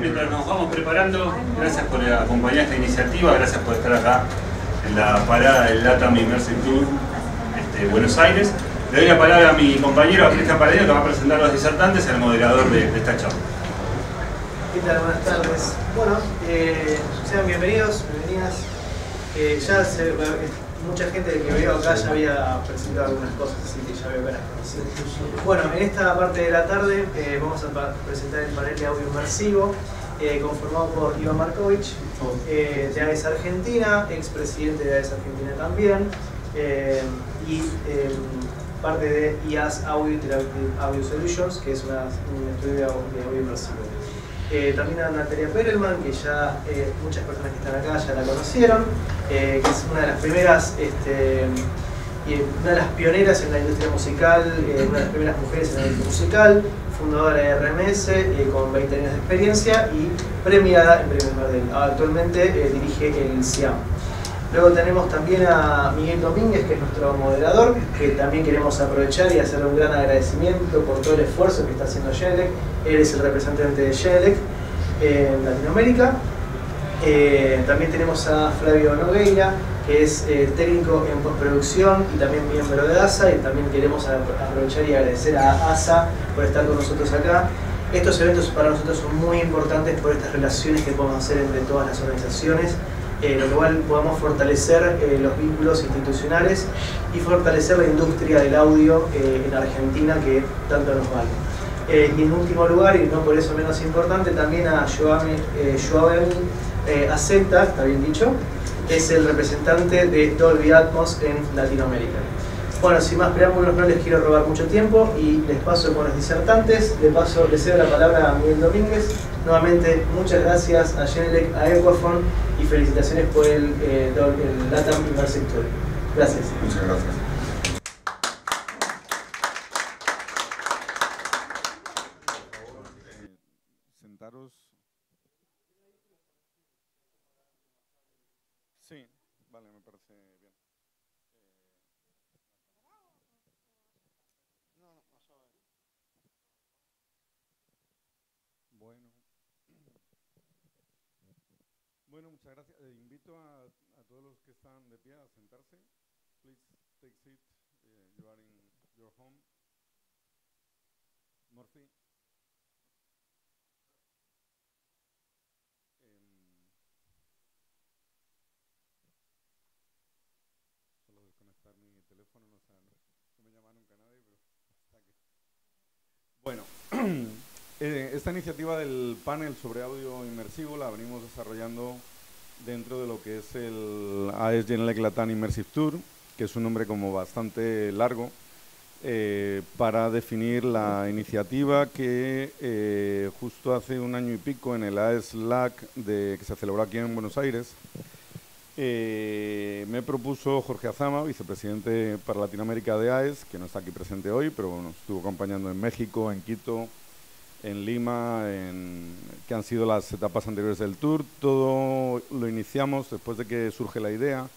mientras nos vamos preparando. Gracias por acompañar esta iniciativa, gracias por estar acá en la parada del LATAM Immersive Tour este, Buenos Aires. Le doy la palabra a mi compañero, a Cristian Paredo, que va a presentar los disertantes, el moderador de, esta charla. Buenas tardes. Bueno, eh, sean bienvenidos, bienvenidas. Eh, ya se, eh, mucha gente que veo acá ya había presentado algunas cosas, así que ya veo que las Bueno, en esta parte de la tarde eh, vamos a presentar el panel de audio inmersivo, eh, conformado por Iván Markovich, eh, de AES Argentina, expresidente de AES Argentina también, y em, parte de IAS Audio Audio Solutions, que es un estudio de audio inmersivo. Eh, también a Natalia Perelman, que ya eh, muchas personas que están acá ya la conocieron, eh, que es una de las primeras, este, una de las pioneras en la industria musical, una de las primeras mujeres en la industria musical, fundadora de RMS con 20 años de experiencia y premiada en Premios Nobel. Ah, actualmente dirige el CIAM. Luego tenemos también a Miguel Domínguez, que es nuestro moderador, que también queremos aprovechar y hacerle un gran agradecimiento por todo el esfuerzo que está haciendo Yelec él es el representante de Genelec en Latinoamérica. Eh, también tenemos a Flavio Nogueira, que es eh, técnico en postproducción y también miembro de ASA, y también queremos aprovechar y agradecer a ASA por estar con nosotros acá. Estos eventos para nosotros son muy importantes por estas relaciones que podemos hacer entre todas las organizaciones, eh, lo cual podemos fortalecer los vínculos institucionales y fortalecer la industria del audio en Argentina que tanto nos vale. Eh, y en último lugar, y no por eso menos importante, también a Joaquín eh, eh acepta, está bien dicho, es el representante de Dolby Atmos en Latinoamérica. Bueno, sin más preámbulos, no les quiero robar mucho tiempo y les paso con los disertantes. Le paso, les cedo la palabra a Miguel Domínguez. Nuevamente, muchas gracias a Genelec, a Equafon y felicitaciones por el, eh, el Latam Gracias. Muchas gracias. a, a, todos los que están de pie a sentarse. Please take seat. Uh, you are in your home. Murphy. Um, solo desconectar mi teléfono, no, se no, me llama nunca nadie, pero hasta que. Bueno, eh, esta iniciativa del panel sobre audio inmersivo la venimos desarrollando dentro de lo que es el AES General Eclatán Immersive Tour, que es un nombre como bastante largo, eh, para definir la iniciativa que eh, justo hace un año y pico en el AES LAC de, que se celebró aquí en Buenos Aires, eh, me propuso Jorge Azama, vicepresidente para Latinoamérica de AES, que no está aquí presente hoy, pero nos estuvo acompañando en México, en Quito, en Lima, en, que han sido las etapas anteriores del tour. Todo lo iniciamos después de que surge la idea.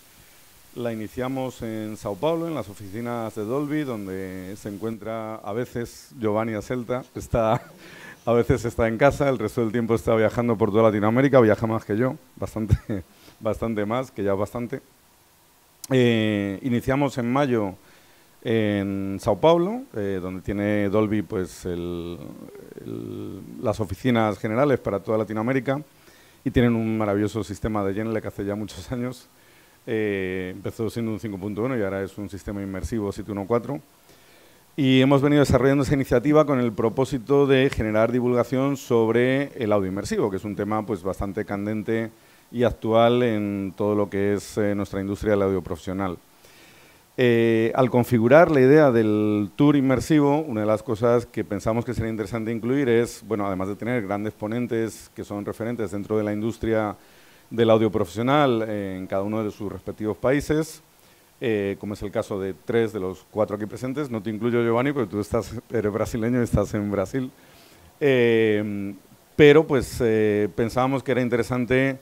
La iniciamos en Sao Paulo, en las oficinas de Dolby, donde se encuentra a veces Giovanni Aselta, está, a veces está en casa, el resto del tiempo está viajando por toda Latinoamérica, viaja más que yo, bastante, bastante más, que ya bastante. Eh, iniciamos en mayo en Sao Paulo, eh, donde tiene Dolby pues, las oficinas generales para toda Latinoamérica y tienen un maravilloso sistema de que hace ya muchos años. Eh, empezó siendo un 5.1 y ahora es un sistema inmersivo 7.1.4. Y hemos venido desarrollando esa iniciativa con el propósito de generar divulgación sobre el audio inmersivo, que es un tema pues, bastante candente y actual en todo lo que es eh, nuestra industria del audio profesional. Eh, al configurar la idea del tour inmersivo, una de las cosas que pensamos que sería interesante incluir es, bueno, además de tener grandes ponentes que son referentes dentro de la industria del audio profesional en cada uno de sus respectivos países, eh, como es el caso de tres de los cuatro aquí presentes, no te incluyo Giovanni, porque tú estás, eres brasileño y estás en Brasil, eh, pero pues pensábamos que era interesante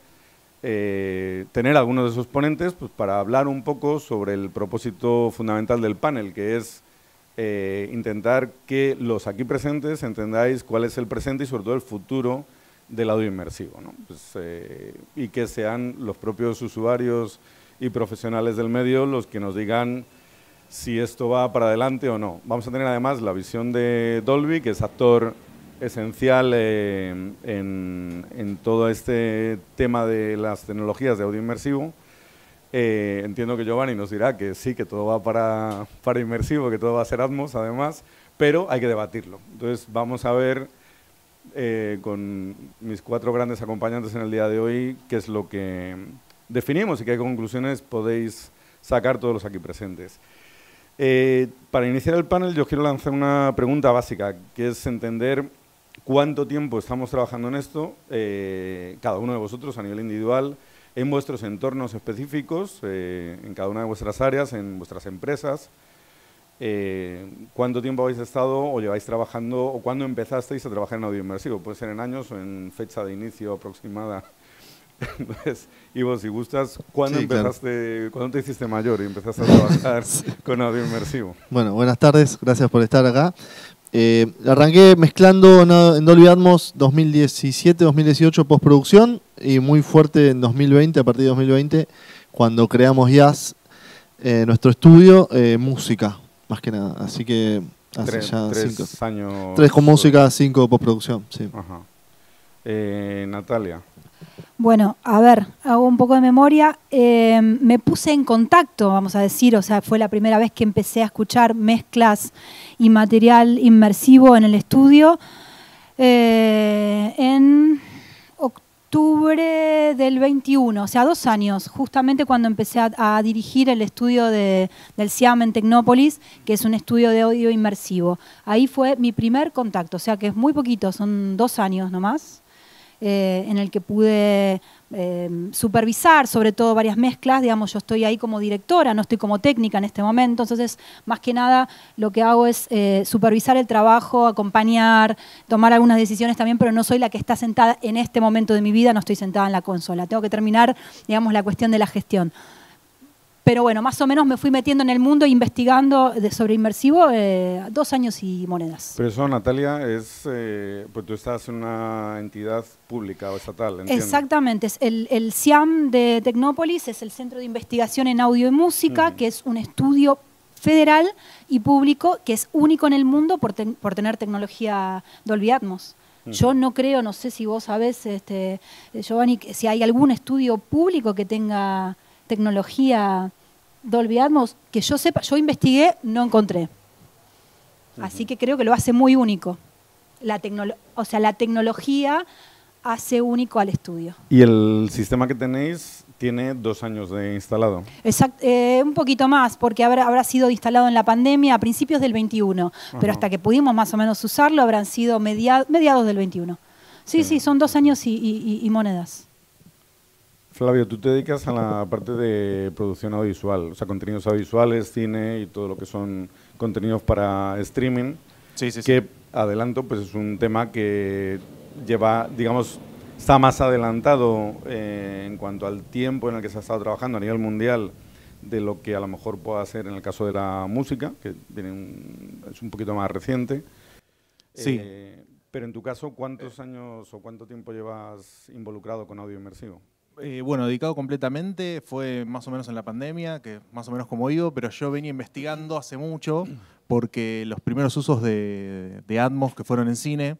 eh, tener algunos de sus ponentes pues, para hablar un poco sobre el propósito fundamental del panel, que es eh, intentar que los aquí presentes entendáis cuál es el presente y sobre todo el futuro del audio inmersivo, ¿no? Pues, eh, y que sean los propios usuarios y profesionales del medio los que nos digan si esto va para adelante o no. Vamos a tener además la visión de Dolby, que es actor esencial eh, en, todo este tema de las tecnologías de audio inmersivo. Eh, entiendo que Giovanni nos dirá que sí, que todo va para, para inmersivo, que todo va a ser Atmos además, pero hay que debatirlo. Entonces vamos a ver eh, con mis cuatro grandes acompañantes en el día de hoy qué es lo que definimos y qué conclusiones podéis sacar todos los aquí presentes. para iniciar el panel yo quiero lanzar una pregunta básica, que es entender cuánto tiempo estamos trabajando en esto, eh, cada uno de vosotros a nivel individual, en vuestros entornos específicos, eh, en cada una de vuestras áreas, en vuestras empresas, eh, cuánto tiempo habéis estado o lleváis trabajando o cuándo empezasteis a trabajar en audio inmersivo. Puede ser en años o en fecha de inicio aproximada. Y vos, si gustas, ¿cuándo, te hiciste mayor y empezaste a trabajar con audio inmersivo? Bueno, buenas tardes, gracias por estar acá. Eh, arranqué mezclando en Dolby Atmos 2017-2018 postproducción y muy fuerte en 2020, a partir de 2020, cuando creamos Jazz, eh, nuestro estudio, eh, música, más que nada. Así que hace ya tres años. Tres con música, cinco postproducción, sí. Natalia. Bueno, a ver, hago un poco de memoria. Em, me puse en contacto, vamos a decir, o sea, fue la primera vez que empecé a escuchar mezclas y material inmersivo en el estudio eh, en octubre del 21, o sea, dos años, justamente cuando empecé a, dirigir el estudio del SIAM en Tecnópolis, que es un estudio de audio inmersivo. Ahí fue mi primer contacto, o sea que es muy poquito, son dos años nomás. Eh, en el que pude eh, supervisar, sobre todo varias mezclas, digamos, yo estoy ahí como directora, no estoy como técnica en este momento, entonces más que nada lo que hago es eh, supervisar el trabajo, acompañar, tomar algunas decisiones también, pero no soy la que está sentada en este momento de mi vida, no estoy sentada en la consola, tengo que terminar, digamos, la cuestión de la gestión. Pero bueno, más o menos me fui metiendo en el mundo investigando de sobre inmersivo eh, dos años y monedas. Pero eso, Natalia, es eh, pues tú estás en una entidad pública o estatal, Exactamente. Es el, el, CIAM de Tecnópolis es el Centro de Investigación en Audio y Música, que es un estudio federal y público que es único en el mundo por, por tener tecnología Dolby Atmos. Yo no creo, no sé si vos sabés, este, eh, Giovanni, si hay algún estudio público que tenga tecnología Dolby Atmos, que yo sepa, yo investigué, no encontré. Así que creo que lo hace muy único. La o sea, la tecnología hace único al estudio. ¿Y el sistema que tenéis tiene dos años de instalado. Exacto, eh, un poquito más, porque habrá, habrá, sido instalado en la pandemia a principios del 21, pero hasta que pudimos más o menos usarlo habrán sido mediados del 21. Sí, sí, son dos años y monedas. Flavio, tú te dedicas a la parte de producción audiovisual, o sea, contenidos audiovisuales, cine y todo lo que son contenidos para streaming. Sí, sí, sí. que, adelanto, pues es un tema que lleva, digamos, está más adelantado eh, en cuanto al tiempo en el que se ha estado trabajando a nivel mundial de lo que a lo mejor pueda ser en el caso de la música, que es un poquito más reciente. Sí. Eh, pero en tu caso, ¿cuántos años o cuánto tiempo llevas involucrado con audio inmersivo? Eh, bueno, dedicado completamente fue más o menos en la pandemia, que más o menos como digo, pero yo venía investigando hace mucho porque los primeros usos de, Atmos que fueron en cine,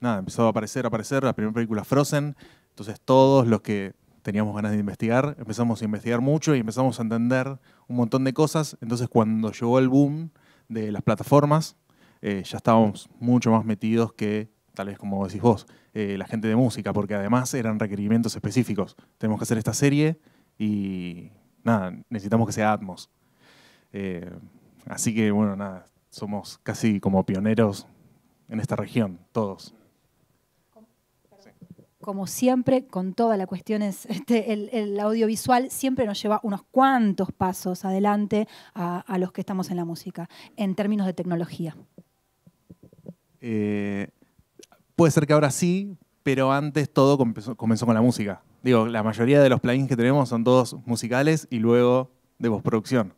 nada, empezó a aparecer, a aparecer, la primera película Frozen, entonces todos los que teníamos ganas de investigar, empezamos a investigar mucho y empezamos a entender un montón de cosas, entonces cuando llegó el boom de las plataformas, eh, ya estábamos mucho más metidos que tal vez como decís vos, eh, la gente de música, porque además eran requerimientos específicos. Tenemos que hacer esta serie y nada, necesitamos que sea Atmos. Eh, así que bueno, nada, somos casi como pioneros en esta región, todos. Como siempre, con todas las cuestiones, este, el, audiovisual siempre nos lleva unos cuantos pasos adelante a, los que estamos en la música, en términos de tecnología. Eh, Puede ser que ahora sí, pero antes todo comenzó, con la música. Digo, la mayoría de los plugins que tenemos son todos musicales y luego de postproducción.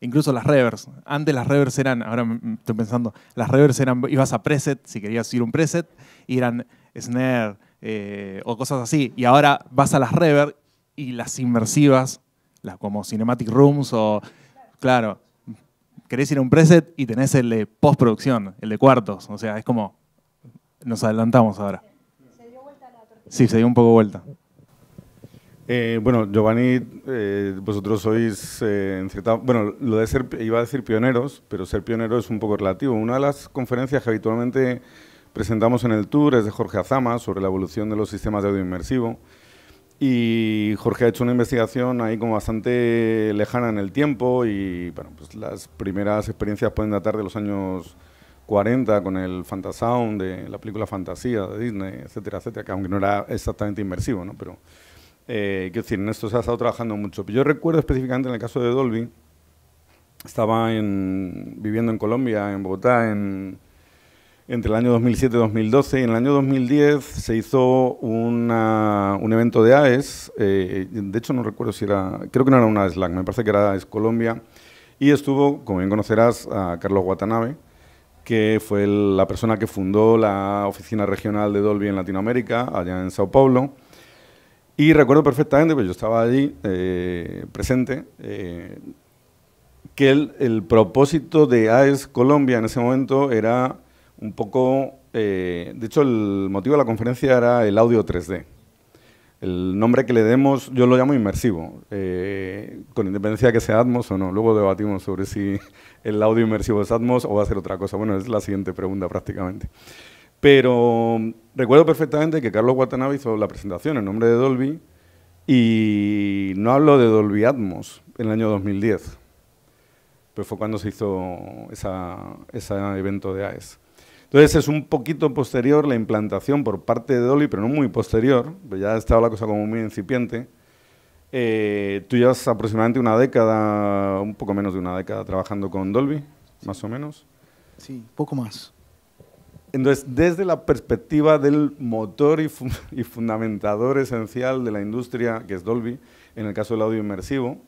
Incluso las revers. Antes las revers eran, ahora estoy pensando, las revers eran, ibas a preset, si querías ir un preset, y eran snare eh, o cosas así. Y ahora vas a las revers y las inmersivas, las como cinematic rooms o, claro, querés ir a un preset y tenés el de postproducción, el de cuartos. O sea, es como, nos adelantamos ahora. Sí, se dio un poco vuelta. Eh, bueno, Giovanni, eh, vosotros sois, eh, en cierta, bueno, lo de ser, iba a decir pioneros, pero ser pionero es un poco relativo. Una de las conferencias que habitualmente presentamos en el tour es de Jorge Azama sobre la evolución de los sistemas de audio inmersivo. Y Jorge ha hecho una investigación ahí como bastante lejana en el tiempo y bueno, pues las primeras experiencias pueden datar de los años 40 con el Fantasound de la película Fantasía de Disney, etcétera, etcétera, que aunque no era exactamente inmersivo, ¿no? Pero, eh, quiero decir, en esto se ha estado trabajando mucho. Yo recuerdo específicamente en el caso de Dolby, estaba en, viviendo en Colombia, en Bogotá, en, entre el año 2007 y 2012, y en el año 2010 se hizo un evento de AES, eh, de hecho no recuerdo si era, creo que no era una Slack, me parece que era AES Colombia, y estuvo, como bien conocerás, a Carlos Watanabe, que fue la persona que fundó la oficina regional de Dolby en Latinoamérica, allá en Sao Paulo. Y recuerdo perfectamente, pues yo estaba allí eh, presente, eh, que el, propósito de AES Colombia en ese momento era un poco, eh, de hecho el motivo de la conferencia era el audio 3D, el nombre que le demos, yo lo llamo inmersivo, eh, con independencia de que sea Atmos o no. Luego debatimos sobre si el audio inmersivo es Atmos o va a ser otra cosa. Bueno, es la siguiente pregunta prácticamente. Pero mm, recuerdo perfectamente que Carlos Guatanabe hizo la presentación en nombre de Dolby y no habló de Dolby Atmos en el año 2010. Pues fue cuando se hizo ese evento de AES. Entonces es un poquito posterior la implantación por parte de Dolby, pero no muy posterior, ya pues ya estaba la cosa como muy incipiente. Eh, tú llevas aproximadamente una década, un poco menos de una década, trabajando con Dolby, más o menos. Sí, poco más. Entonces, desde la perspectiva del motor y, fundamentador esencial de la industria, que es Dolby, en el caso del audio inmersivo,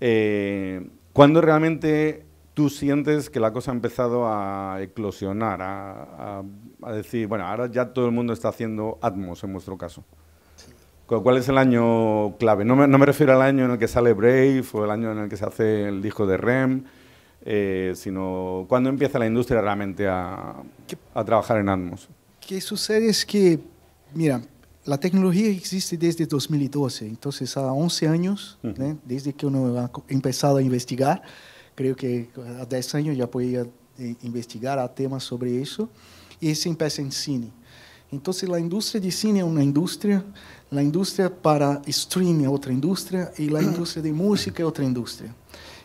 eh, ¿cuándo realmente tú sientes que la cosa ha empezado a eclosionar, a, decir, bueno, ahora ya todo el mundo está haciendo Atmos en nuestro caso. ¿Cuál es el año clave? No me, refiero al año en el que sale Brave o el año en el que se hace el disco de REM, eh, sino cuando empieza la industria realmente a, trabajar en Atmos. ¿Qué sucede es que, mira, la tecnología existe desde 2012, entonces a 11 años, ¿eh? desde que uno ha empezado a investigar, creio que há 10 anos já podia eh, investigar há temas sobre isso. E se empieza em cine. Então, a indústria de cine é uma indústria, a indústria para streaming é outra indústria e a indústria de música é outra indústria.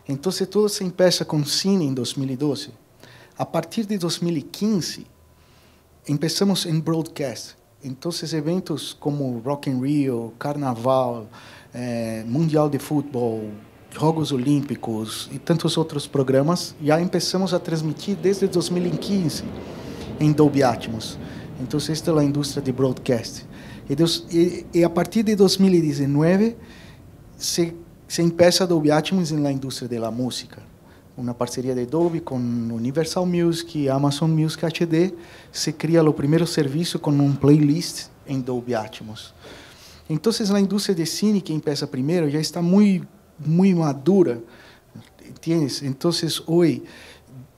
Então, tudo se empieza com cine em 2012. A partir de 2015, começamos em broadcast. Então, eventos como Rock in Rio, Carnaval, eh, Mundial de Futebol, Jogos Olímpicos e tantos outros programas, já começamos a transmitir desde 2015 em Dolby Atmos. Então, esta é a indústria de broadcast. E, e a partir de 2019 se, se empeça Dolby Atmos na indústria da música. Uma parceria de Dolby com Universal Music, Amazon Music HD, se cria o primeiro serviço com um playlist em Dolby Atmos. Então, a indústria de cine, que empieza primeiro, já está muito muito madura. ¿Entiendes? então hoje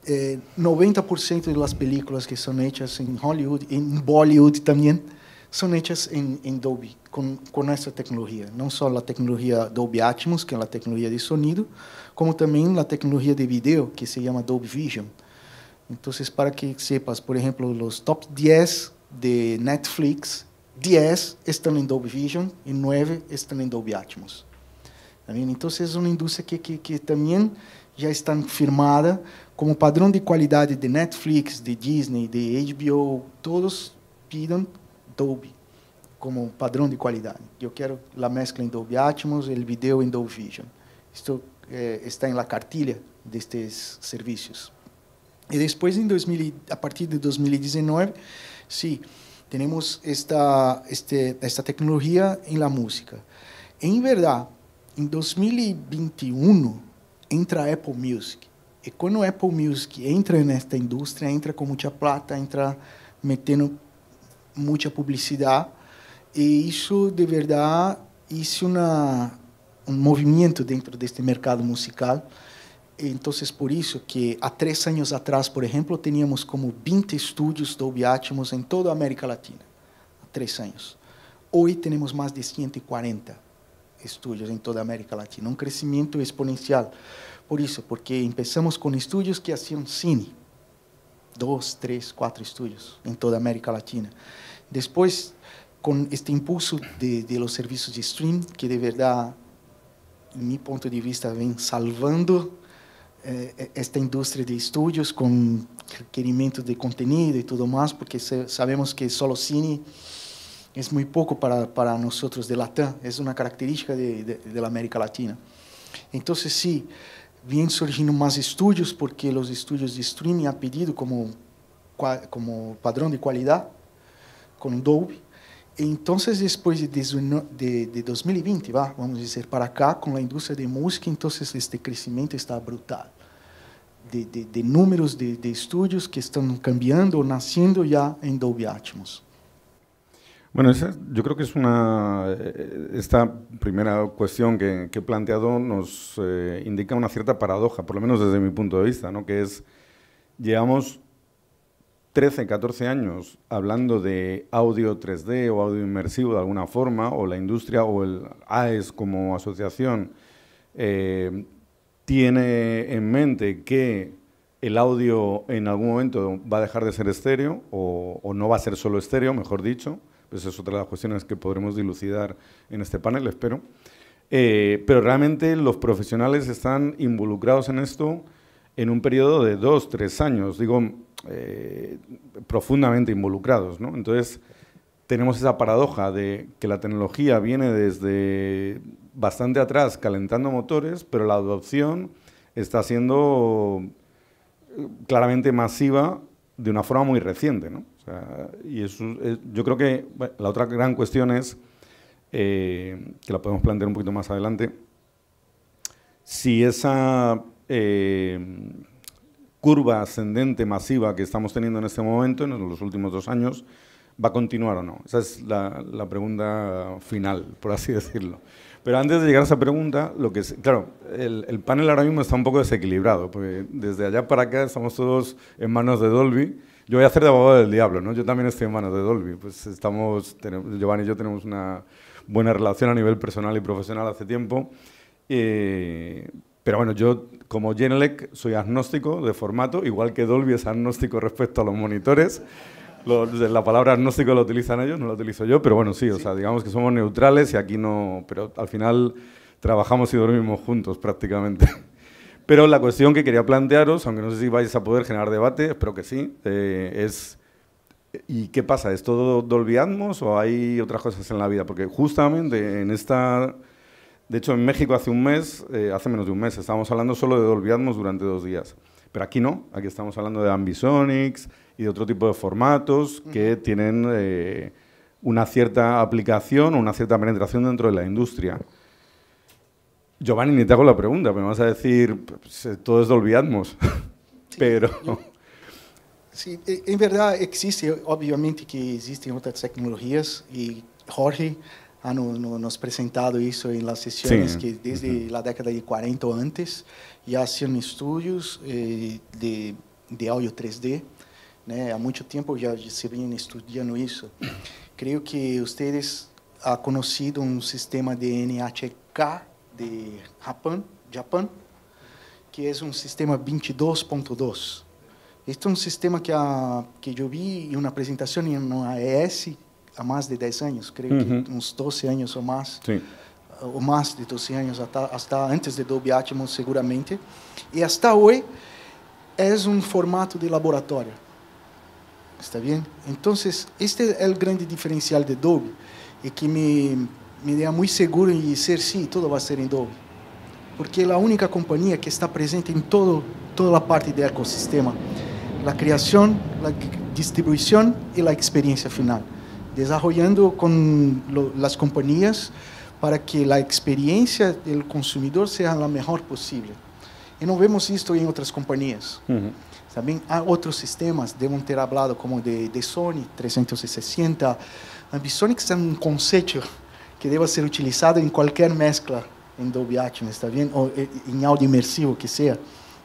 eh, 90% das películas que são feitas em Hollywood, em Bollywood também são feitas em en Dolby, com con, esta tecnología. No solo la Dolby Atmos, que é a tecnologia de sonido, como também a tecnologia de vídeo que se chama Dolby Vision. Então, para que sepas, por exemplo, os top 10 de Netflix, 10 estão em Dolby Vision e 9 estão em Dolby Atmos. Tá então, é uma indústria que, que, que também já está firmada como padrão de qualidade de Netflix, de Disney, de HBO, todos pedem Dolby como padrão de qualidade. Eu quero a mescla em Dolby Atmos, o vídeo em Dolby Vision. Isto eh, está em la cartilha destes serviços. E depois, em 2000, a partir de 2019, sim, temos esta, este, esta tecnologia em la música. Em verdade, em 2021 entra a Apple Music. E quando a Apple Music entra nesta indústria, entra com muita plata, entra metendo muita publicidade. E isso, de verdade, isso na é um movimento dentro deste mercado musical. Então, por isso que há três anos atrás, por exemplo, tínhamos como 20 estúdios Dolby Atmos em toda a América Latina. Há três anos. Hoje temos mais de 140 estudios en toda América Latina, un crecimiento exponencial. Por eso, porque empezamos con estudios que hacían cine, dos, tres, cuatro estudios en toda América Latina. Después, con este impulso de, los servicios de stream, que de verdad, en mi punto de vista, ven salvando eh, e-, esta industria de estudios con requerimientos de contenido y todo más, porque sabemos que solo cine es muy poco para, para nosotros de Latam, es una característica de, de, de, la América Latina. Entonces sí, vienen surgiendo más estudios porque los estudios de streaming han pedido como, como padrón de calidad con Dolby. Entonces después de, de, de 2020, va, vamos a decir, para acá, con la industria de música, entonces este crecimiento está brutal. De, de números de, estudios que están cambiando o naciendo ya en Dolby Atmos. Bueno, yo creo que es una. Eh, esta primera cuestión que, he planteado nos eh, indica una cierta paradoja, por lo menos desde mi punto de vista, ¿no? que es. Llevamos 13, 14 años hablando de audio 3D o audio inmersivo de alguna forma, o la industria o el AES como asociación eh, tiene en mente que el audio en algún momento va a dejar de ser estéreo o no va a ser solo estéreo, mejor dicho esa es otra de las cuestiones que podremos dilucidar en este panel, espero. Eh, pero realmente los profesionales están involucrados en esto en un periodo de dos, tres años, digo, eh, profundamente involucrados. ¿no? Entonces, tenemos esa paradoja de que la tecnología viene desde bastante atrás calentando motores, pero la adopción está siendo eh, claramente masiva de una forma muy reciente. ¿no? y eso, yo creo que la otra gran cuestión es, eh, que la podemos plantear un poquito más adelante, si esa eh, curva ascendente masiva que estamos teniendo en este momento, en los últimos dos años, va a continuar o no. Esa es la, pregunta final, por así decirlo. Pero antes de llegar a esa pregunta, lo que claro, el, el, panel ahora mismo está un poco desequilibrado, porque desde allá para acá estamos todos en manos de Dolby yo voy a hacer de abogado del diablo, ¿no? Yo también estoy en manos de Dolby. Pues estamos, Giovanni y yo tenemos una buena relación a nivel personal y profesional hace tiempo. Eh, pero bueno, yo como Genelec soy agnóstico de formato, igual que Dolby es agnóstico respecto a los monitores. la palabra agnóstico lo utilizan ellos, no lo utilizo yo, pero bueno, sí, o sea, digamos que somos neutrales y aquí no, pero al final trabajamos y dormimos juntos prácticamente. Pero la cuestión que quería plantearos, aunque no sé si vais a poder generar debate, espero que sí, eh, es ¿y qué pasa? ¿Es todo Dolby Atmos o hay otras cosas en la vida? Porque justamente en esta... De hecho, en México hace un mes, eh, hace menos de un mes, estábamos hablando solo de Dolby Atmos durante dos días. Pero aquí no, aquí estamos hablando de ambisonics y de otro tipo de formatos que tienen eh, una cierta aplicación o una cierta penetración dentro de la industria. Giovanni, ni te hago la pregunta, me vas a decir, pues, eh, todos lo olvidamos, sí, pero... verdade, sí, en verdad existe, obviamente que existen otras tecnologías y Jorge ha no, no, nos presentado isso em las sesiones sí. que desde a década de 40 antes já hacían estudos eh, de, de 3D. Né? Há muito tempo já se vem estudando isso. Creio que vocês ha conhecido um sistema de NHK de Japão, Japão que é um sistema 22.2. Este é um sistema que, a, que eu vi em uma apresentação em uma AES há mais de 10 anos, creio uhum. que uns 12 anos ou mais. Sim. Ou mais de 12 anos, até, até antes de Dolby Atmos, seguramente. E até hoje, é um formato de laboratório. Está bem? Então, este é o grande diferencial de Dolby, e que me me da muy seguro y decir, sí, todo va a ser en doble. Porque es la única compañía que está presente en em todo, toda la parte del ecosistema. La creación, la distribución y la experiencia final. Desarrollando con las compañías para que la experiencia del consumidor sea la mejor posible. Y no vemos esto en otras compañías. También hay otros sistemas, debemos haber hablado como de, Sony 360. Ambisonics es un concepto que deva ser utilizado em qualquer mescla em Dolby Atmos, está bem? Ou eh, em áudio imersivo que seja.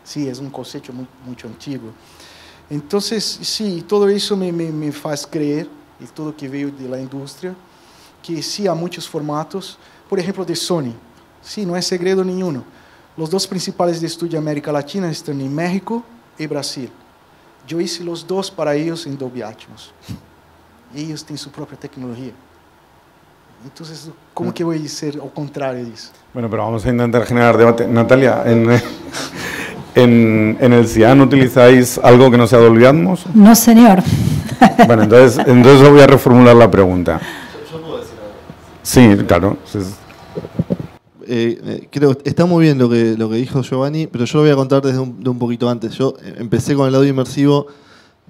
Sim, é um conceito muito, muito antigo. Então, sim, tudo isso me, me, me, faz crer, e tudo que veio da indústria, que sim, há muitos formatos, por exemplo, de Sony. Sim, não é segredo nenhum. Os dois principais de estúdio da América Latina estão em México e Brasil. Eu fiz os dois para eles em Dolby Atmos. E eles têm sua própria tecnologia. Entonces, ¿cómo que voy a ser o contrario eso? Bueno, pero vamos a intentar generar debate. Natalia, en, el CIAN utilizáis algo que no sea Dolby Atmos? No, señor. Bueno, entonces, entonces voy a reformular la pregunta. Yo puedo decir Sí, claro. Eh, eh, creo está muy bien lo que, lo que dijo Giovanni, pero yo lo voy a contar desde un, de un poquito antes. Yo eh, empecé con el audio inmersivo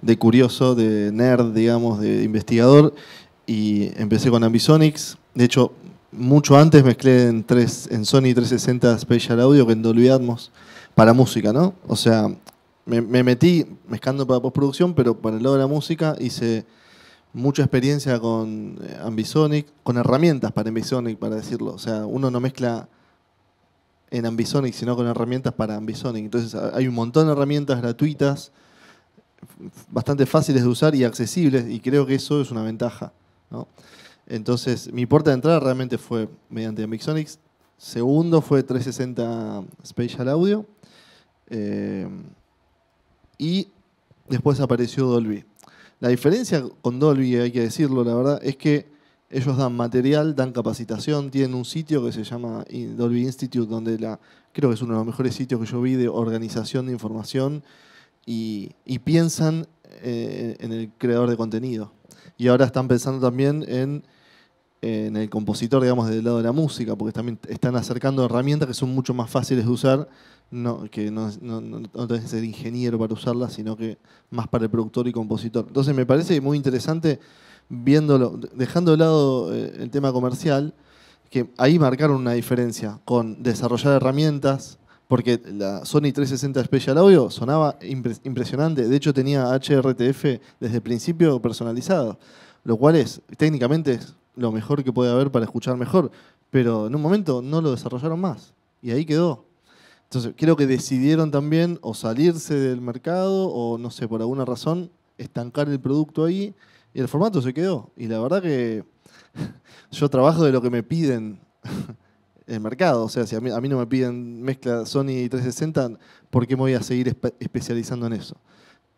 de curioso, de nerd, digamos, de investigador, y empecé con Ambisonics. De hecho, mucho antes mezclé en, tres, en Sony 360 Special Audio que en Dolby Atmos para música, ¿no? O sea, me, me, metí mezclando para postproducción, pero para el lado de la música hice mucha experiencia con eh, Ambisonic, con herramientas para Ambisonic, para decirlo. O sea, uno no mezcla en Ambisonic, sino con herramientas para Ambisonic. Entonces hay un montón de herramientas gratuitas, bastante fáciles de usar y accesibles, y creo que eso es una ventaja. Entonces, mi puerta de entrada realmente fue mediante Mixonics. Segundo fue 360 Spatial Audio. Eh, y después apareció Dolby. La diferencia con Dolby, hay que decirlo, la verdad, es que ellos dan material, dan capacitación, tienen un sitio que se llama Dolby Institute, donde la, creo que es uno de los mejores sitios que yo vi de organización de información y, piensan eh, en el creador de contenido. Y ahora están pensando también en, en el compositor, digamos, del lado de la música, porque también están acercando herramientas que son mucho más fáciles de usar, no, que no, no, no, tenés que ser ingeniero para usarlas, sino que más para el productor y compositor. Entonces me parece muy interesante viéndolo, dejando de lado eh, el tema comercial, que ahí marcaron una diferencia con desarrollar herramientas, porque la Sony 360 Special Audio sonaba impresionante. De hecho, tenía HRTF desde el principio personalizado, lo cual es técnicamente lo mejor que puede haber para escuchar mejor, pero en un momento no lo desarrollaron más y ahí quedó. Entonces, creo que decidieron también o salirse del mercado o no sé, por alguna razón, estancar el producto ahí y el formato se quedó. Y la verdad que yo trabajo de lo que me piden. el mercado. O sea, si a mí, no me piden mezcla Sony 360, ¿por qué me voy a seguir especializando en eso?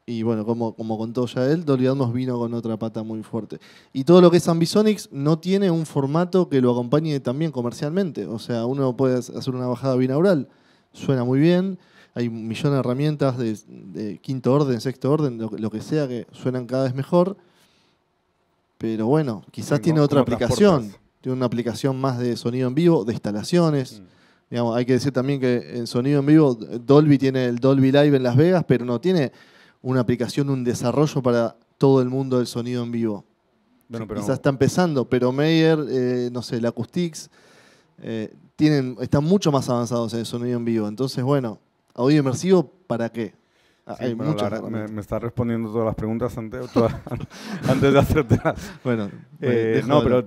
Y bueno, como, como contó ya él, Dolly vino con otra pata muy fuerte. Y todo lo que es Ambisonics no tiene un formato que lo acompañe también comercialmente. O sea, uno puede hacer una bajada binaural, suena muy bien, hay millones de herramientas de, quinto orden, sexto orden, lo, que sea, que suenan cada vez mejor. Pero bueno, quizás tiene otra aplicación tiene una aplicación más de sonido en vivo, de instalaciones. Mm. hay que decir también que en sonido en vivo, Dolby tiene el Dolby Live en Las Vegas, pero no tiene una aplicación, un desarrollo para todo el mundo del sonido en vivo. Bueno, Quizás está empezando, pero Meyer, eh, no sé, la Acoustics, eh, tienen, están mucho más avanzados en el sonido en vivo. Entonces, bueno, audio inmersivo, ¿para qué? Ah, me, está respondiendo todas las preguntas antes, antes de Bueno, pues, eh, no, pero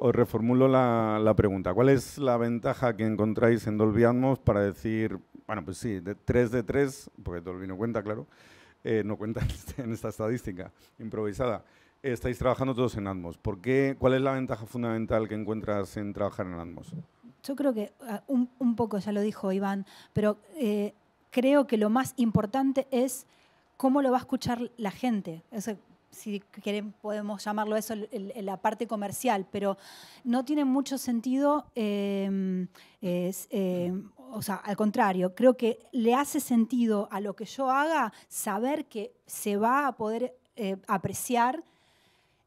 os reformulo la, pregunta. ¿Cuál es la ventaja que encontráis en Dolby Atmos para decir, bueno, pues sí, de 3 de 3, porque Dolby no cuenta, claro, eh, no cuenta este, en esta estadística improvisada. Estáis trabajando todos en Atmos. ¿Por qué, ¿Cuál es la ventaja fundamental que encuentras en trabajar en Atmos? Yo creo que ah, un, poco, ya lo dijo Iván, pero eh, creo que lo más importante es cómo lo va a escuchar la gente. si quieren, podemos llamarlo eso la parte comercial, pero no tiene mucho sentido, em, em, o sea, al contrario, creo que le hace sentido a lo que yo haga saber que se va a poder eh, apreciar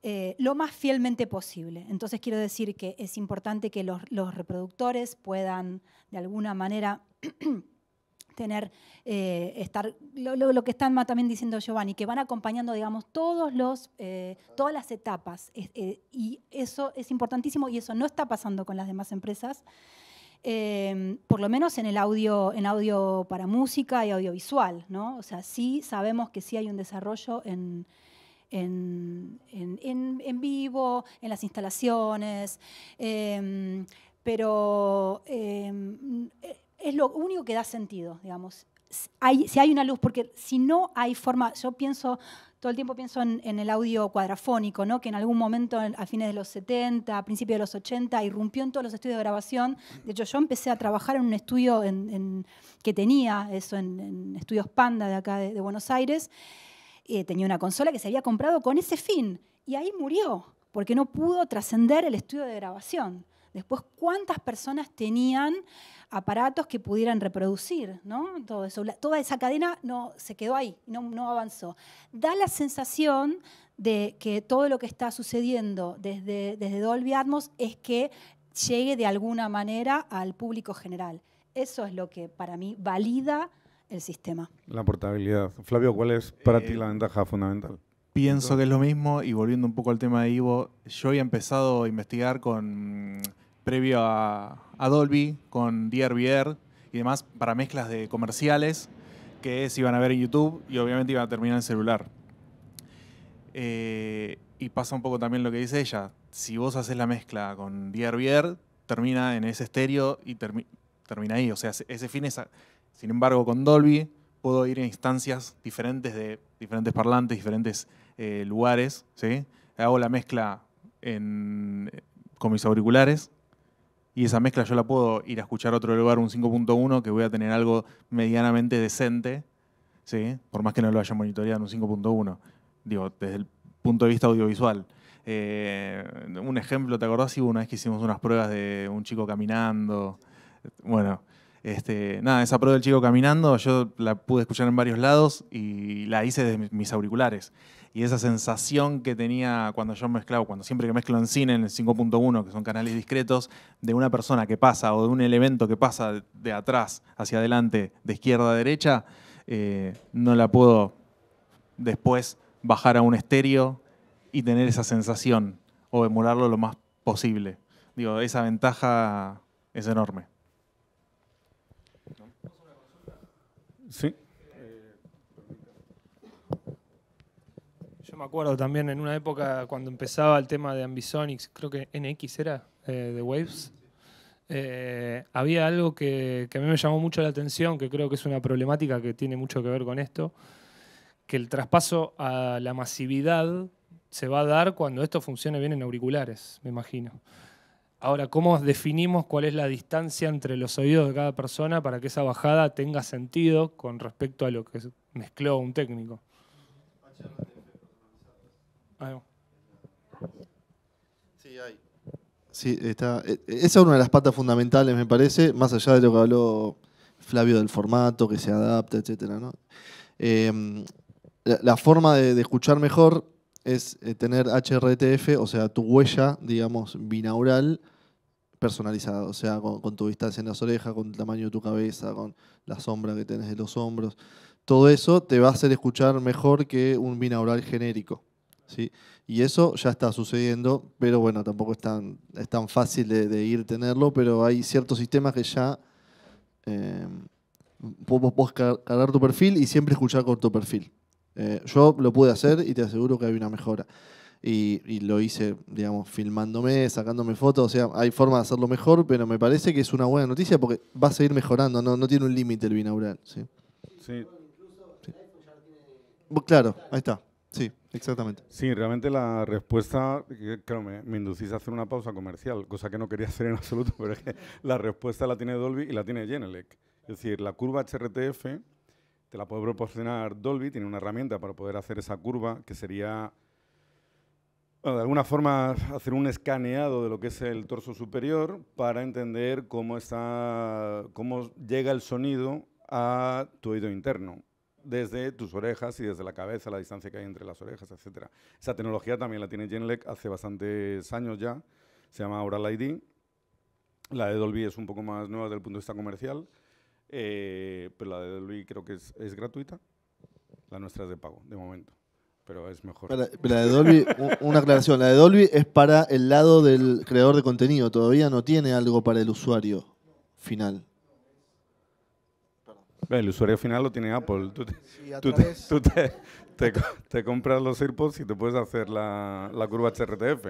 eh, lo más fielmente posible. Entonces quiero decir que es importante que los reproductores puedan de alguna manera tener, eh, estar, lo, lo, que están también diciendo Giovanni, que van acompañando, digamos, todos los, eh, todas las etapas. Eh, y eso es importantísimo y eso no está pasando con las demás empresas. por lo menos en el audio, en audio para música y audiovisual, ¿no? O sea, sí sabemos que sí hay un desarrollo en, vivo, en las instalaciones, pero es lo único que da sentido, digamos. si hay una luz, porque si no hay forma, yo pienso, todo el tiempo pienso en, el audio cuadrafónico, ¿no? que en algún momento, a fines de los 70, a principios de los 80, irrumpió en todos los estudios de grabación. De hecho, yo empecé a trabajar en un estudio que tenía eso, en, Estudios Panda de acá de, Buenos Aires. Eh, tenía una consola que se había comprado con ese fin y ahí murió, porque no pudo trascender el estudio de grabación. Después, ¿cuántas personas tenían aparatos que pudieran reproducir? toda esa cadena no, se quedó ahí, no, avanzó. Da la sensación de que todo lo que está sucediendo desde, desde Dolby Atmos es que llegue de alguna manera al público general. Eso es lo que para mí valida el sistema. La portabilidad. Flavio, ¿cuál es para ti eh, la ventaja fundamental? Pienso que es lo mismo y volviendo un poco al tema de Ivo, yo había empezado a investigar con previo a, Dolby con DRVR y demás para mezclas de comerciales que se iban a ver en YouTube y obviamente iban a terminar en celular. Eh, y pasa un poco también lo que dice ella. Si vos haces la mezcla con DRVR, termina en ese estéreo y termina ahí. O sea, ese fin es... Sin embargo, con Dolby puedo ir a instancias diferentes de diferentes parlantes, diferentes eh, lugares. ¿sí? Hago la mezcla con mis auriculares y esa mezcla yo la puedo ir a escuchar a otro lugar, un 5.1, que voy a tener algo medianamente decente, ¿sí? por más que no lo haya monitoreado en un 5.1, digo, desde el punto de vista audiovisual. Eh, un ejemplo, ¿te acordás? Sí, una vez que hicimos unas pruebas de un chico caminando. Bueno, este, nada, esa prueba del chico caminando yo la pude escuchar en varios lados y la hice desde mis auriculares y esa sensación que tenía cuando yo mezclaba, cuando siempre que mezclo en cine en el 5.1, que son canales discretos, de una persona que pasa o de un elemento que pasa de atrás hacia adelante, de izquierda a derecha, eh, no la puedo después bajar a un estéreo y tener esa sensación o emularlo lo más posible. Digo, esa ventaja es enorme. Sí. me acuerdo también en una época cuando empezaba el tema de Ambisonics, creo que NX era, eh, de Waves. Eh, había algo que, que, a mí me llamó mucho la atención, que creo que es una problemática que tiene mucho que ver con esto, que el traspaso a la masividad se va a dar cuando esto funcione bien en auriculares, me imagino. Ahora, ¿cómo definimos cuál es la distancia entre los oídos de cada persona para que esa bajada tenga sentido con respecto a lo que mezcló un técnico? Sí, e, e, Esa es una de las patas fundamentales, me parece, más allá de lo que habló Flavio del formato, que se adapta, etcétera, em, la, forma de, escuchar mejor es eh, tener HRTF, o sea, tu huella, digamos, binaural personalizada, o sea, con, tu distancia en las orejas, con el tamaño de tu cabeza, con la sombra que tienes de los hombros. Todo eso te va a hacer escuchar mejor que un binaural genérico. ¿sí? Y eso ya está sucediendo, pero bueno, tampoco es tan, es tan fácil de, ir tenerlo, pero hay ciertos sistemas que ya eh, vos cargar tu perfil y siempre escuchar con tu perfil. Eh, yo lo pude hacer y te aseguro que hay una mejora. Y, lo hice, digamos, filmándome, sacándome fotos, o sea, hay forma de hacerlo mejor, pero me parece que es una buena noticia porque va a seguir mejorando, no, no tiene un límite el binaural. sí. sí. Claro, ahí está, sí. Exactamente. Sí, realmente la respuesta, eh, creo me, me inducís a hacer una pausa comercial, cosa que no quería hacer en absoluto, pero es que la respuesta la tiene Dolby y la tiene Genelec. Es decir, la curva HRTF te la puede proporcionar Dolby, tiene una herramienta para poder hacer esa curva que sería, de alguna forma, hacer un escaneado de lo que es el torso superior para entender cómo, está, cómo llega el sonido a tu oído interno desde tus orejas y desde la cabeza, la distancia que hay entre las orejas, etc. Esa tecnología también la tiene Genelec hace bastantes años ya, se llama Oral ID. La de Dolby es un poco más nueva desde el punto de vista comercial, eh, pero la de Dolby creo que es, gratuita. La nuestra es de pago, de momento, pero es mejor. la de Dolby, una aclaración, la de Dolby es para el lado del creador de contenido, todavía no tiene algo para el usuario final. El usuario final lo tiene Apple. Tú te, te, te, te compras los AirPods y te puedes hacer la, la curva CRTF.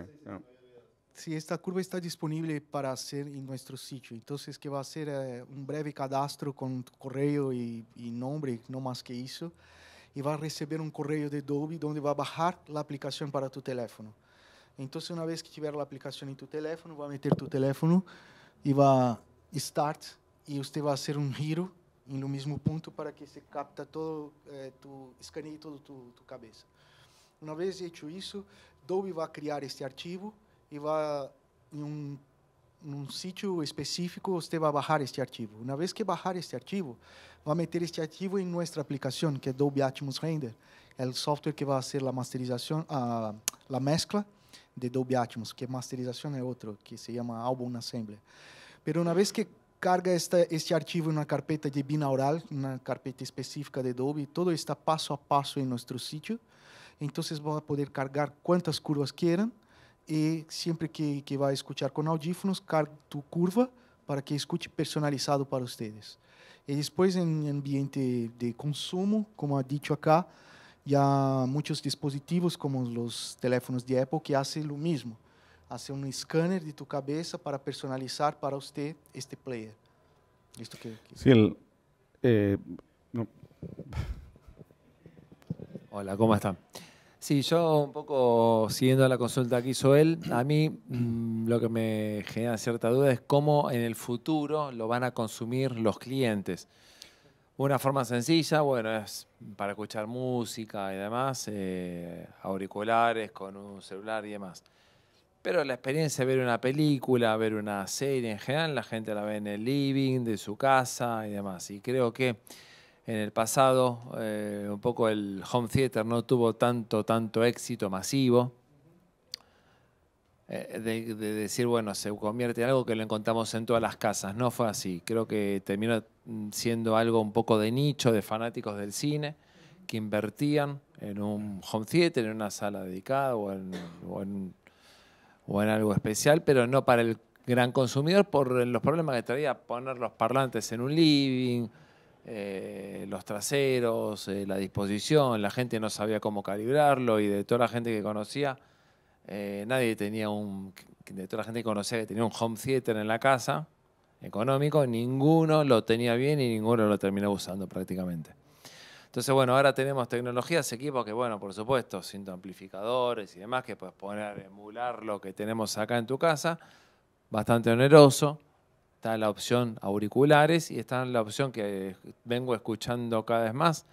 Si Sí, esta curva está disponible para hacer en nuestro sitio. Entonces, que va a ser eh, un breve cadastro con correo y, nombre, no más que eso. Y va a recibir un correo de Adobe donde va a bajar la aplicación para tu teléfono. Entonces, una vez que tiver la aplicación en tu teléfono, va a meter tu teléfono y va a start y usted va a hacer un giro no mesmo ponto para que se capta todo, eh, tu, escaneie todo tu, tu cabeça. Uma vez feito isso, Adobe vai criar este arquivo e vai em um num sítio específico, você vai baixar este arquivo. Uma vez que baixar este arquivo, vai meter este arquivo em nossa aplicação, que é Adobe Atmos Render, é o software que vai fazer a masterização, a, a mescla de Adobe Atmos, que masterização é outro, que se chama Album Assembly. Pero uma vez que carga este, archivo en una carpeta de binaural, una carpeta específica de Adobe. Todo está paso a paso en nuestro sitio. Entonces va a poder cargar cuantas curvas quieran y siempre que, va a escuchar con audífonos, carga tu curva para que escuche personalizado para ustedes. Y después en ambiente de consumo, como ha dicho acá, ya muchos dispositivos como los teléfonos de Apple que hacen lo mismo hacer un escáner de tu cabeza para personalizar para usted este player. Listo que, eh, Hola, ¿cómo están? Sí, yo un poco siguiendo la consulta que hizo él, a mí mm, lo que me genera cierta duda es cómo en el futuro lo van a consumir los clientes. Una forma sencilla, bueno, es para escuchar música y demás, eh, auriculares con un celular y demás. Pero la experiencia de ver una película, ver una serie en general, la gente la ve en el living de su casa y demás. Y creo que en el pasado eh, un poco el home theater no tuvo tanto, tanto éxito masivo. Eh, de, decir, bueno, se convierte en algo que lo encontramos en todas las casas. No fue así. Creo que terminó mm, siendo algo un poco de nicho, de fanáticos del cine, que invertían en un home theater, en una sala dedicada o en o en algo especial, pero no para el gran consumidor por los problemas que traía poner los parlantes en un living, eh, los traseros, eh, la disposición, la gente no sabía cómo calibrarlo y de toda la gente que conocía, eh, nadie tenía un, de toda la gente que conocía que tenía un home theater en la casa, económico, ninguno lo tenía bien y ninguno lo terminó usando prácticamente. Entonces, bueno, ahora tenemos tecnologías, equipos que, bueno, por supuesto, siento amplificadores y demás, que puedes poner, emular lo que tenemos acá en tu casa, bastante oneroso. Está la opción auriculares y está la opción que vengo escuchando cada vez más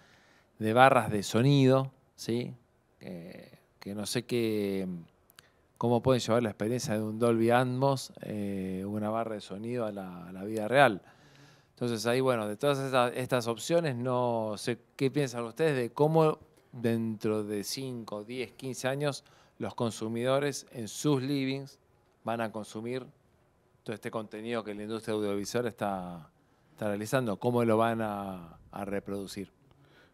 de barras de sonido, ¿sí? que no sé qué, cómo pueden llevar la experiencia de un Dolby Atmos, eh, una barra de sonido a la vida real. Entonces ahí, bueno, de todas estas, opciones, no sé qué piensan ustedes de cómo dentro de 5, 10, 15 años los consumidores en sus livings van a consumir todo este contenido que la industria audiovisual está, está realizando, cómo lo van a, reproducir.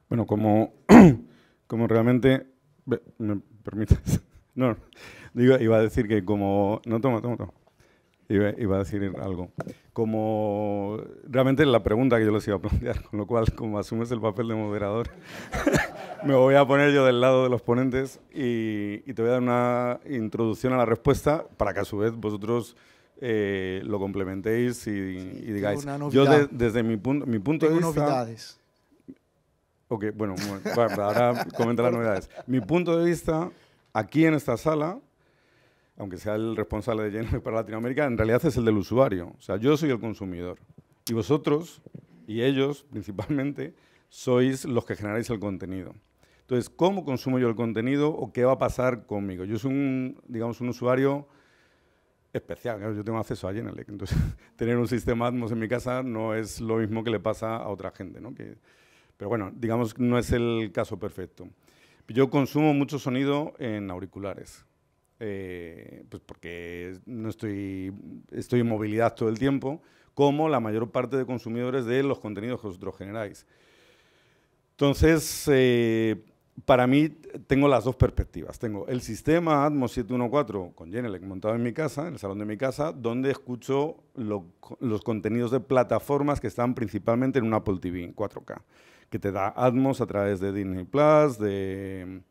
Bueno, como, como realmente, me permites, no, iba a decir que como, no, toma, toma, toma. Iba, iba, a decir algo. Como realmente la pregunta que yo les iba a plantear, con lo cual, como asumes el papel de moderador, me voy a poner yo del lado de los ponentes y, te voy a dar una introducción a la respuesta para que a su vez vosotros eh, lo complementéis y, y digáis. Yo desde mi punto, mi punto de vista. novedades. Ok, bueno, ahora comenta las novedades. Mi punto de vista, aquí en esta sala, aunque sea el responsable de Genelec para Latinoamérica, en realidad es el del usuario. O sea, yo soy el consumidor. Y vosotros, y ellos principalmente, sois los que generáis el contenido. Entonces, ¿cómo consumo yo el contenido o qué va a pasar conmigo? Yo soy un, digamos, un usuario especial. yo tengo acceso a Genelec. Entonces, tener un sistema Atmos en mi casa no es lo mismo que le pasa a otra gente. pero bueno, digamos, que no es el caso perfecto. Yo consumo mucho sonido en auriculares. Eh, pues porque no estoy, estoy en movilidad todo el tiempo, como la mayor parte de consumidores de los contenidos que vosotros generáis. Entonces, eh, para mí tengo las dos perspectivas. Tengo el sistema Atmos 714 con Genelec montado en mi casa, en el salón de mi casa, donde escucho los contenidos de plataformas que están principalmente en un Apple TV en 4K, que te da Atmos a través de Disney Plus, de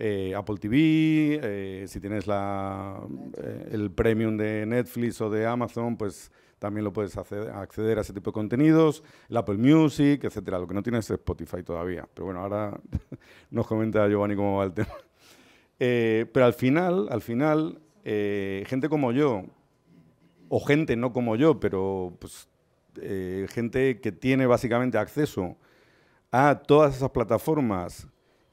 eh, Apple TV, eh, si tienes la, eh, el premium de Netflix o de Amazon, pues también lo puedes acceder a ese tipo de contenidos, el Apple Music, etcétera. Lo que no tienes es Spotify todavía. Pero bueno, ahora nos comenta Giovanni cómo va el tema. pero al final, al final, gente como yo, o gente no como yo, pero pues, gente que tiene básicamente acceso a todas esas plataformas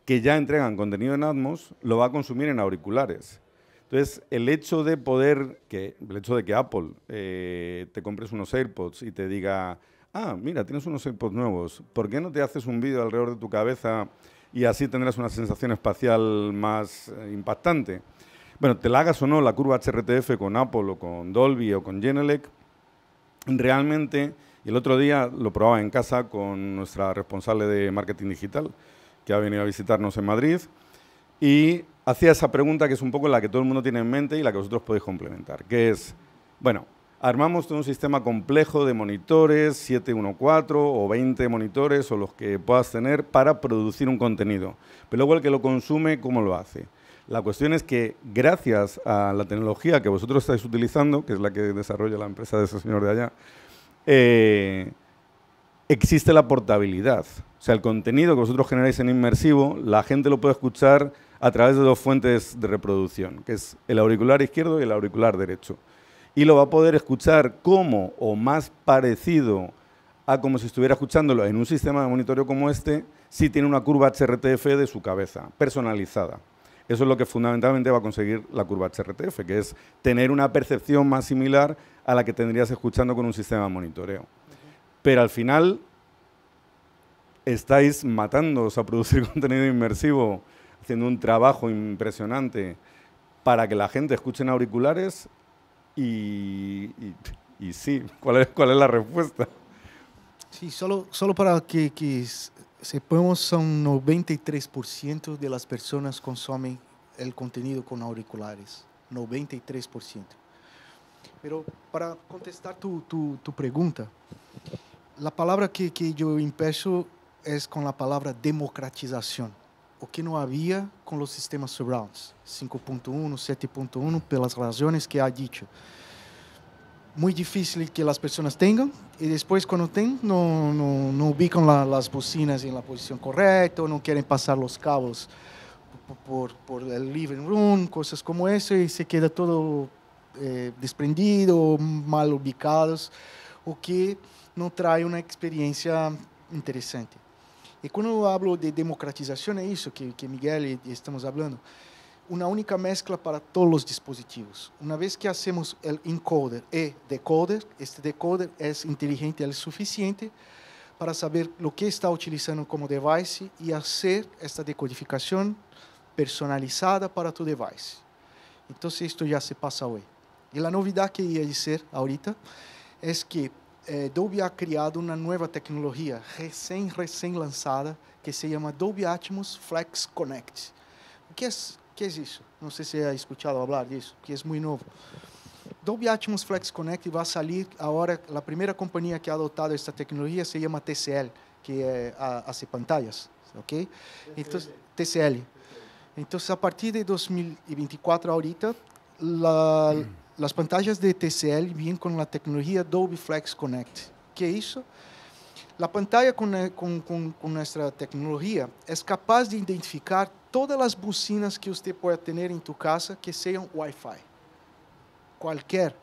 que ya entregan contenido en Atmos lo va a consumir en auriculares. Entonces, el hecho de poder, que, el hecho de que Apple eh, te compres unos AirPods y te diga, ah, mira, tienes unos AirPods nuevos, ¿por qué no te haces un vídeo alrededor de tu cabeza y así tendrás una sensación espacial más eh, impactante? Bueno, te la hagas o no la curva HRTF con Apple o con Dolby o con Genelec, realmente, el otro día lo probaba en casa con nuestra responsable de marketing digital, que ha venido a visitarnos en Madrid, y hacía esa pregunta que es un poco la que todo el mundo tiene en mente y la que vosotros podéis complementar, que es, bueno, armamos todo un sistema complejo de monitores, 714 o 20 monitores o los que puedas tener para producir un contenido. Pero luego el que lo consume, ¿cómo lo hace? La cuestión es que gracias a la tecnología que vosotros estáis utilizando, que es la que desarrolla la empresa de ese señor de allá, eh, existe la portabilidad sea, el contenido que vosotros generáis en inmersivo, la gente lo puede escuchar a través de dos fuentes de reproducción, que es el auricular izquierdo y el auricular derecho. Y lo va a poder escuchar como o más parecido a como si estuviera escuchándolo en un sistema de monitoreo como este, si tiene una curva HRTF de su cabeza, personalizada. Eso es lo que fundamentalmente va a conseguir la curva HRTF, que es tener una percepción más similar a la que tendrías escuchando con un sistema de monitoreo. Pero al final estáis matándoos a producir contenido inmersivo, haciendo un trabajo impresionante para que la gente escuche en auriculares y, y, sí, ¿cuál es, ¿cuál es la respuesta? Sí, solo, solo para que, que sepamos, son 93% de las personas consumen el contenido con auriculares, 93%. Pero para contestar tu, tu, pregunta, la palabra que, que yo empiezo é com a palavra democratização, o que não havia com os sistemas surrounds, 5.1, 7.1, pelas razões que ha dicho. Muito difícil que as pessoas tenham e depois quando tem, não não não ubicam as bocinas em la correta ou não querem passar os cabos por, por, el living room, coisas como essa, e se queda todo eh, desprendido, mal ubicados, o que não traz uma experiência interessante. E quando eu hablo de democratização, é isso que, que Miguel e estamos falando. Uma única mescla para todos os dispositivos. Uma vez que hacemos o encoder e decoder, este decoder é inteligente é o suficiente para saber o que está utilizando como device e fazer esta decodificação personalizada para tu device. Então, isto já se passa hoje. E a novidade que ia dizer ahorita é que eh, Dolby ha criado uma nova tecnologia recém recém lançada que se chama Dolby Atmos Flex Connect. O que é que é isso? Não sei se já escutado falar disso, que é muito novo. Dolby Atmos Flex Connect vai sair agora. A primeira companhia que ha adotado esta tecnologia se chama TCL, que é eh, as pantallas, ok? Então TCL. Então a partir de 2024 ahorita, la, hum as pantallas de TCL vêm com a tecnologia Dolby Flex Connect. é isso? A pantalla com con, eh, com con, nuestra tecnología capaz de identificar todas as bocinas que você pode ter em sua casa que sejam Wi-Fi. qualquer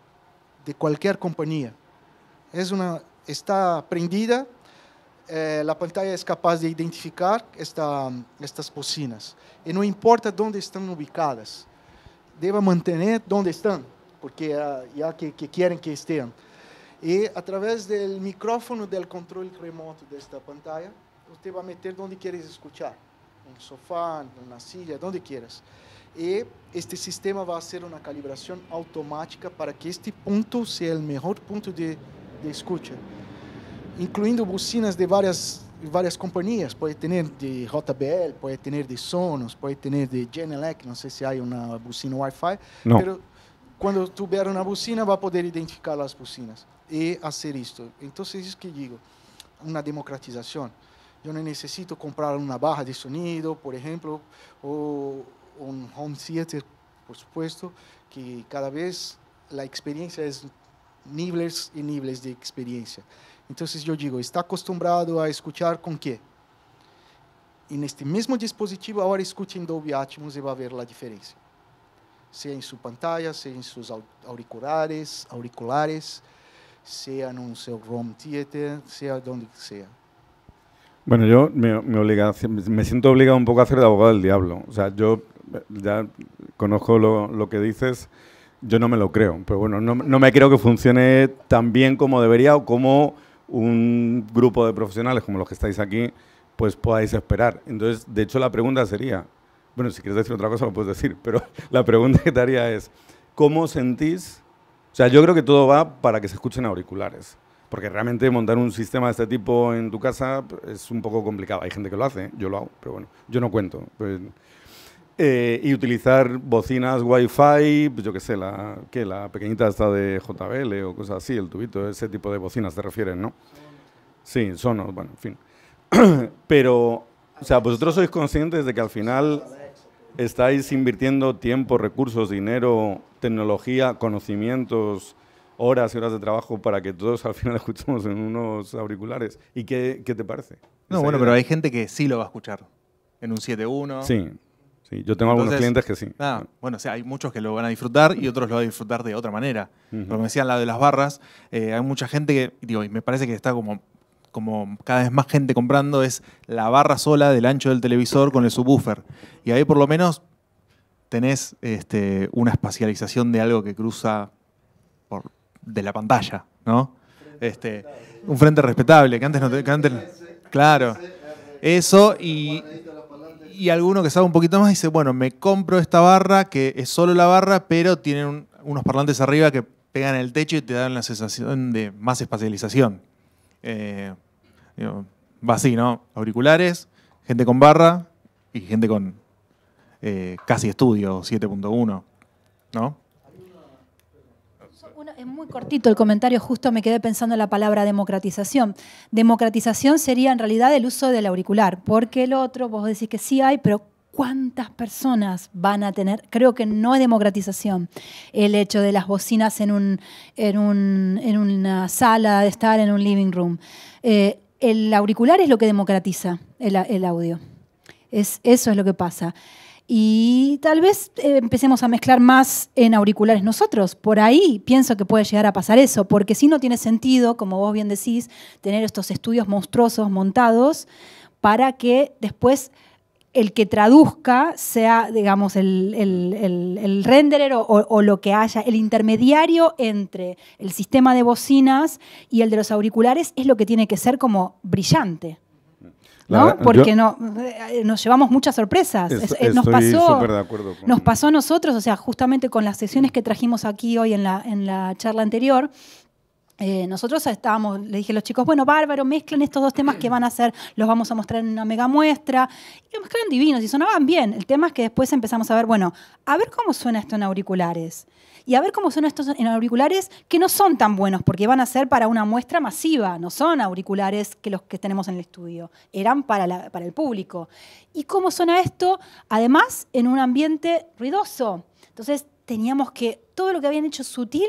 de qualquer companhia, está prendida, eh, pantalla é capaz de identificar esta, estas bocinas. e não importa dónde estão ubicadas, deve manter dónde estão porque uh, que, que, quieren que estejam e através do micrófono do controle remoto desta esta pantalla, vai meter onde queres escuchar, um sofá, uma silla, onde quieras. e este sistema vai fazer uma calibração automática para que este ponto seja o melhor ponto de, de escuta incluindo bocinas de várias várias companhias, pode ter de JBL, pode ter de Sonos, pode ter de Genelec, não sei se há uma bocina Wi-Fi, não Cuando tuviera una bocina va a poder identificar las bocinas y hacer esto. Entonces es que digo, una democratización. Yo no necesito comprar una barra de sonido, por ejemplo, o un home theater, por supuesto, que cada vez la experiencia es niveles y niveles de experiencia. Entonces yo digo, está acostumbrado a escuchar con qué. En este mismo dispositivo ahora escuchen Dolby Atmos y va a ver la diferencia sea en su pantalla, sea en sus auriculares, auriculares sea en un seu rom theater, sea donde sea. Bueno, yo me, obliga, me siento obligado un poco a hacer de abogado del diablo. O sea, yo ya conozco lo, lo que dices, yo no me lo creo, pero bueno, no, no, me creo que funcione tan bien como debería o como un grupo de profesionales como los que estáis aquí, pues podáis esperar. Entonces, de hecho, la pregunta sería, bueno, si quieres decir otra cosa lo puedes decir, pero la pregunta que te haría es, ¿cómo sentís? O sea, yo creo que todo va para que se escuchen auriculares, porque realmente montar un sistema de este tipo en tu casa es un poco complicado. Hay gente que lo hace, ¿eh? yo lo hago, pero bueno, yo no cuento. Pues, eh, y utilizar bocinas Wi-Fi, pues yo qué sé, la, ¿qué? la pequeñita esta de JBL o cosas así, el tubito, ese tipo de bocinas te refieren, ¿no? Sí, sonos, bueno, en fin. pero, o sea, vosotros sois conscientes de que al final estáis invirtiendo tiempo, recursos, dinero, tecnología, conocimientos, horas y horas de trabajo para que todos al final escuchemos en unos auriculares. ¿Y qué, te parece? No, bueno, pero hay gente que sí lo va a escuchar. En un 7.1. Sí, sí. Yo tengo algunos clientes que sí. Ah, bueno, o sea, hay muchos que lo van a disfrutar y otros lo van a disfrutar de otra manera. Uh me Como decían, la de las barras, eh, hay mucha gente que, digo, me parece que está como como cada vez más gente comprando, es la barra sola del ancho del televisor con el subwoofer. Y ahí por lo menos tenés este, una espacialización de algo que cruza de la pantalla, ¿no? Este, un frente respetable, que antes no Claro. Eso y, alguno que sabe un poquito más dice, bueno, me compro esta barra que es solo la barra, pero tienen unos parlantes arriba que pegan el techo y te dan la sensación de más espacialización. Eh, va así, ¿no? Auriculares, gente con barra y gente con eh, casi estudio 7.1, ¿no? es muy cortito el comentario, justo me quedé pensando en la palabra democratización. Democratización sería en realidad el uso del auricular, porque el otro, vos decís que sí hay, pero ¿cuántas personas van a tener? Creo que no es democratización el hecho de las bocinas en, un, en, una sala, de estar en un living room. Eh, el auricular es lo que democratiza el, audio. Es, eso es lo que pasa. Y tal vez eh, empecemos a mezclar más en auriculares nosotros. Por ahí pienso que puede llegar a pasar eso, porque si no tiene sentido, como vos bien decís, tener estos estudios monstruosos montados para que después el que traduzca sea, digamos, el, el, renderer o, lo que haya, el intermediario entre el sistema de bocinas y el de los auriculares es lo que tiene que ser como brillante. ¿no? Porque no, eh, nos llevamos muchas sorpresas. nos, pasó, nos pasó a nosotros, o sea, justamente con las sesiones que trajimos aquí hoy en en la charla anterior, eh, nosotros estábamos, le dije a los chicos, bueno, bárbaro, mezclen estos dos temas que van a hacer, los vamos a mostrar en una mega muestra. Y los mezclaron divinos y sonaban bien. El tema es que después empezamos a ver, bueno, a ver cómo suena esto en auriculares. Y a ver cómo suena esto en auriculares que no son tan buenos, porque van a ser para una muestra masiva, no son auriculares que los que tenemos en el estudio, eran para, para el público. ¿Y cómo suena esto? Además, en un ambiente ruidoso. Entonces, teníamos que todo lo que habían hecho sutil,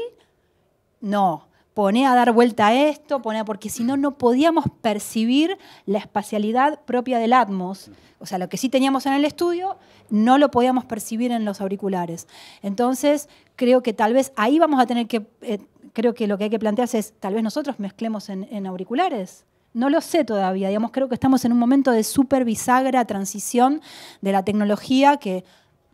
no pone a dar vuelta a esto, pone a, porque si no, no podíamos percibir la espacialidad propia del Atmos. O sea, lo que sí teníamos en el estudio, no lo podíamos percibir en los auriculares. Entonces, creo que tal vez ahí vamos a tener que, eh, creo que lo que hay que plantearse es, tal vez nosotros mezclemos en, auriculares. No lo sé todavía, digamos, creo que estamos en un momento de súper bisagra, transición de la tecnología que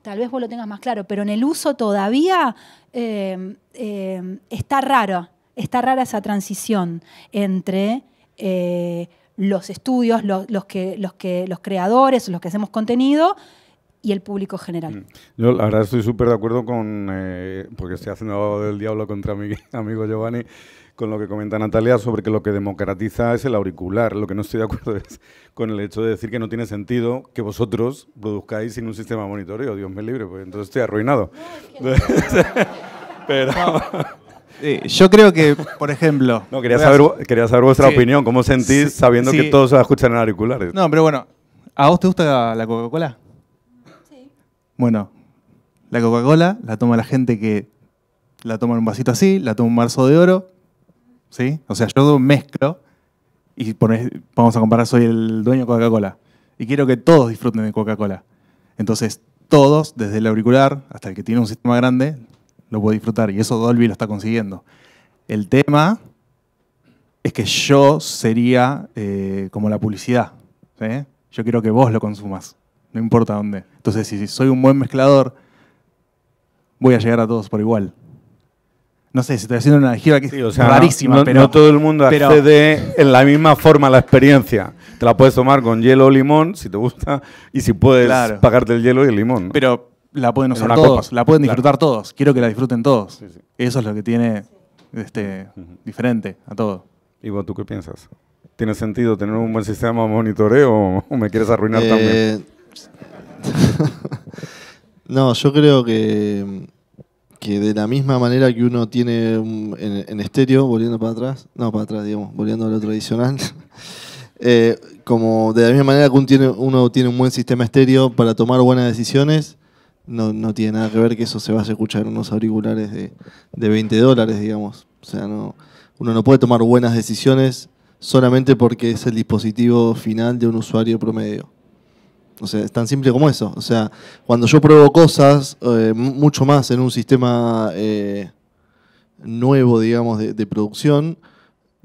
tal vez vos lo tengas más claro, pero en el uso todavía eh, eh, está raro está rara esa transición entre eh, los estudios, los, que, los, que, los creadores, los que hacemos contenido y el público general. Mm. Yo la verdad estoy súper de acuerdo con, eh, porque estoy haciendo el diablo contra mi amigo Giovanni, con lo que comenta Natalia sobre que lo que democratiza es el auricular. Lo que no estoy de acuerdo es con el hecho de decir que no tiene sentido que vosotros produzcáis sin un sistema monitoreo. Dios me libre, pues entonces estoy arruinado. Pero yo creo que, por ejemplo. No, quería saber, quería saber vuestra opinión, cómo sentís sabiendo que todos se escuchan en auriculares. No, pero bueno, ¿a vos te gusta la Coca-Cola? Sí. Bueno, la Coca-Cola la toma la gente que la toma en un vasito así, la toma un marzo de oro. ¿Sí? O sea, yo mezclo y vamos a comparar, soy el dueño de Coca-Cola. Y quiero que todos disfruten de Coca-Cola. Entonces, todos, desde el auricular hasta el que tiene un sistema grande, lo puedo disfrutar y eso Dolby lo está consiguiendo. El tema es que yo sería eh, como la publicidad. Yo quiero que vos lo consumas, no importa dónde. Entonces, si soy un buen mezclador, voy a llegar a todos por igual. No sé, si estoy haciendo una gira que es rarísima, pero. No todo el mundo accede en la misma forma a la experiencia. Te la puedes tomar con hielo o limón, si te gusta, y si puedes pagarte el hielo y el limón. Pero la pueden usar todos, la pueden disfrutar todos. Quiero que la disfruten todos. Eso es lo que tiene este, diferente a todo. ¿Y tú qué piensas? ¿Tiene sentido tener un buen sistema de monitoreo o me quieres arruinar eh, también? no, yo creo que, que de la misma manera que uno tiene en, estéreo, volviendo para atrás, no para atrás, digamos, volviendo a lo tradicional, eh, como de la misma manera que uno tiene, uno tiene un buen sistema estéreo para tomar buenas decisiones, no, tiene nada que ver que eso se vaya a escuchar en unos auriculares de, 20 dólares, digamos. O sea, no, uno no puede tomar buenas decisiones solamente porque es el dispositivo final de un usuario promedio. O sea, es tan simple como eso. O sea, cuando yo pruebo cosas, eh, mucho más en un sistema eh, nuevo, digamos, de, producción,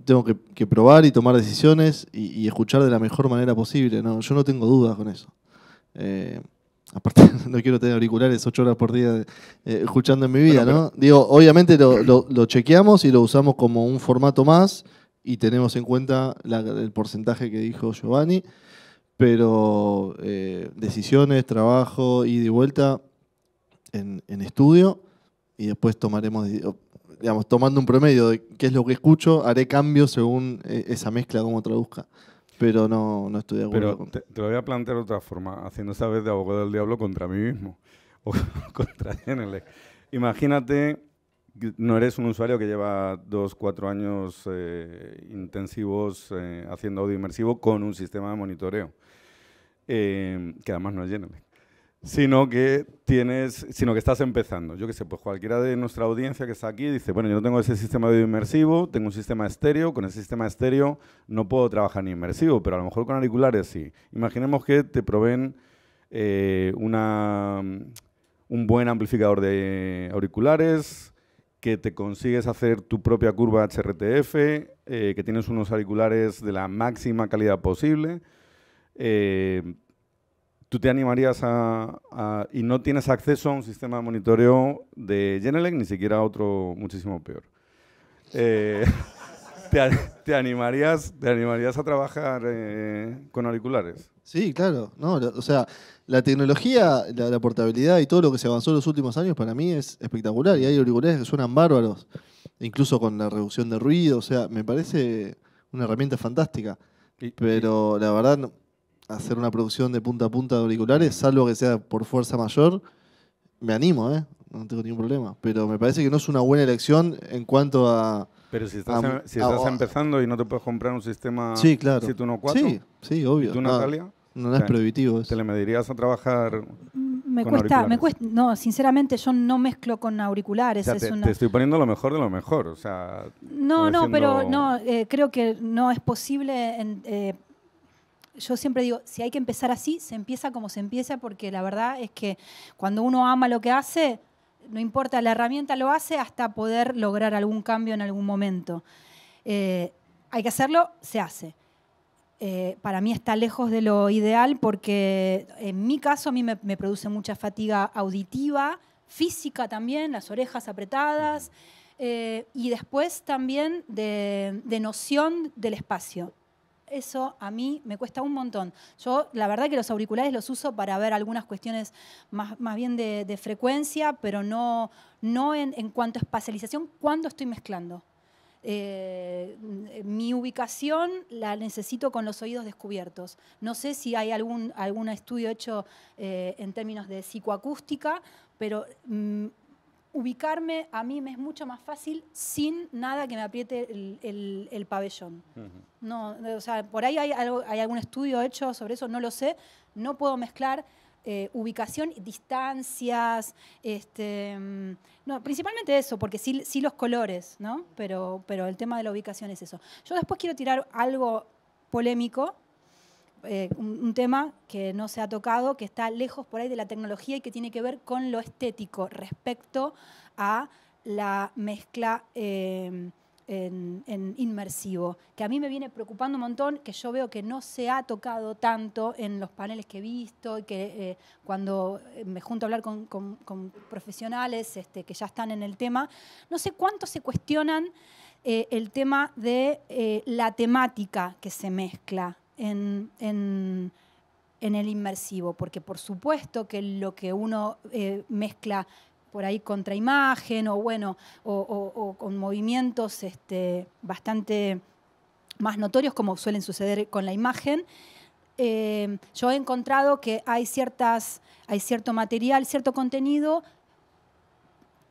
tengo que, probar y tomar decisiones y, escuchar de la mejor manera posible. ¿no? Yo no tengo dudas con eso. Eh, aparte no quiero tener auriculares ocho horas por día eh, escuchando en mi vida, ¿no? Digo, obviamente lo, chequeamos y lo usamos como un formato más y tenemos en cuenta el porcentaje que dijo Giovanni, pero eh, decisiones, trabajo, ida y vuelta en, estudio y después tomaremos, digamos, tomando un promedio de qué es lo que escucho, haré cambios según eh, esa mezcla, como traduzca pero no, no estoy de Pero te, lo voy a plantear de otra forma, haciendo esta vez de abogado del diablo contra mí mismo o contra Genelec. Imagínate no eres un usuario que lleva dos, cuatro años eh, intensivos eh, haciendo audio inmersivo con un sistema de monitoreo, eh, que además no es Genelec sino que tienes, sino que estás empezando. Yo qué sé, pues cualquiera de nuestra audiencia que está aquí dice, bueno, yo no tengo ese sistema de inmersivo, tengo un sistema estéreo, con el sistema estéreo no puedo trabajar ni inmersivo, pero a lo mejor con auriculares sí. Imaginemos que te proveen eh, una, un buen amplificador de auriculares, que te consigues hacer tu propia curva HRTF, eh, que tienes unos auriculares de la máxima calidad posible. Eh, ¿Tú te animarías a, y no tienes acceso a un sistema de monitoreo de Genelec, ni siquiera a otro muchísimo peor? Eh, ¿te, animarías, ¿Te animarías a trabajar eh, con auriculares? Sí, claro. o sea, la tecnología, la, portabilidad y todo lo que se avanzó en los últimos años para mí es espectacular. Y hay auriculares que suenan bárbaros, incluso con la reducción de ruido. O sea, me parece una herramienta fantástica. Pero la verdad hacer una producción de punta a punta de auriculares, salvo que sea por fuerza mayor, me animo, ¿eh? No tengo ningún problema. Pero me parece que no es una buena elección en cuanto a. Pero si estás, em, empezando y no te puedes comprar un sistema sí, claro. 714. Sí, sí, obvio. ¿Tú, Natalia? No, es prohibitivo. Eso. ¿Te le medirías a trabajar me cuesta, me cuesta, no, sinceramente yo no mezclo con auriculares. te, estoy poniendo lo mejor de lo mejor, o sea. No, no, pero no, eh, creo que no es posible en, eh, yo siempre digo, si hay que empezar así, se empieza como se empieza, porque la verdad es que cuando uno ama lo que hace, no importa, la herramienta lo hace hasta poder lograr algún cambio en algún momento. Eh, hay que hacerlo, se hace. Eh, para mí está lejos de lo ideal porque en mi caso a mí me, produce mucha fatiga auditiva, física también, las orejas apretadas, eh, y después también de noción del espacio eso a mí me cuesta un montón. Yo la verdad que los auriculares los uso para ver algunas cuestiones más, bien de, frecuencia, pero no, no en, cuanto a espacialización, cuando estoy mezclando. Eh, mm, mi ubicación la necesito con los oídos descubiertos. No sé si hay algún, algún estudio hecho eh, en términos de psicoacústica, pero mm, ubicarme a mí me es mucho más fácil sin nada que me apriete el, pabellón. No, o sea, por ahí hay, algo, hay algún estudio hecho sobre eso, no lo sé. No puedo mezclar eh, ubicación ubicación, distancias, este, mm, no, principalmente eso, porque sí, sí los colores, ¿no? Pero, pero el tema de la ubicación es eso. Yo después quiero tirar algo polémico, eh, un, tema que no se ha tocado, que está lejos por ahí de la tecnología y que tiene que ver con lo estético respecto a la mezcla em, en, inmersivo, que a mí me viene preocupando un montón, que yo veo que no se ha tocado tanto en los paneles que he visto y que eh, cuando eh, me junto a hablar con, profesionales este, que ya están en el tema, no sé cuánto se cuestionan el tema de la temática que se mezcla en, el inmersivo, porque por supuesto que lo que uno eh, mezcla por ahí imagen o bueno, o, con movimientos este, bastante más notorios como suelen suceder con la imagen, eh, yo he encontrado que hay, ciertas, hay cierto material, cierto contenido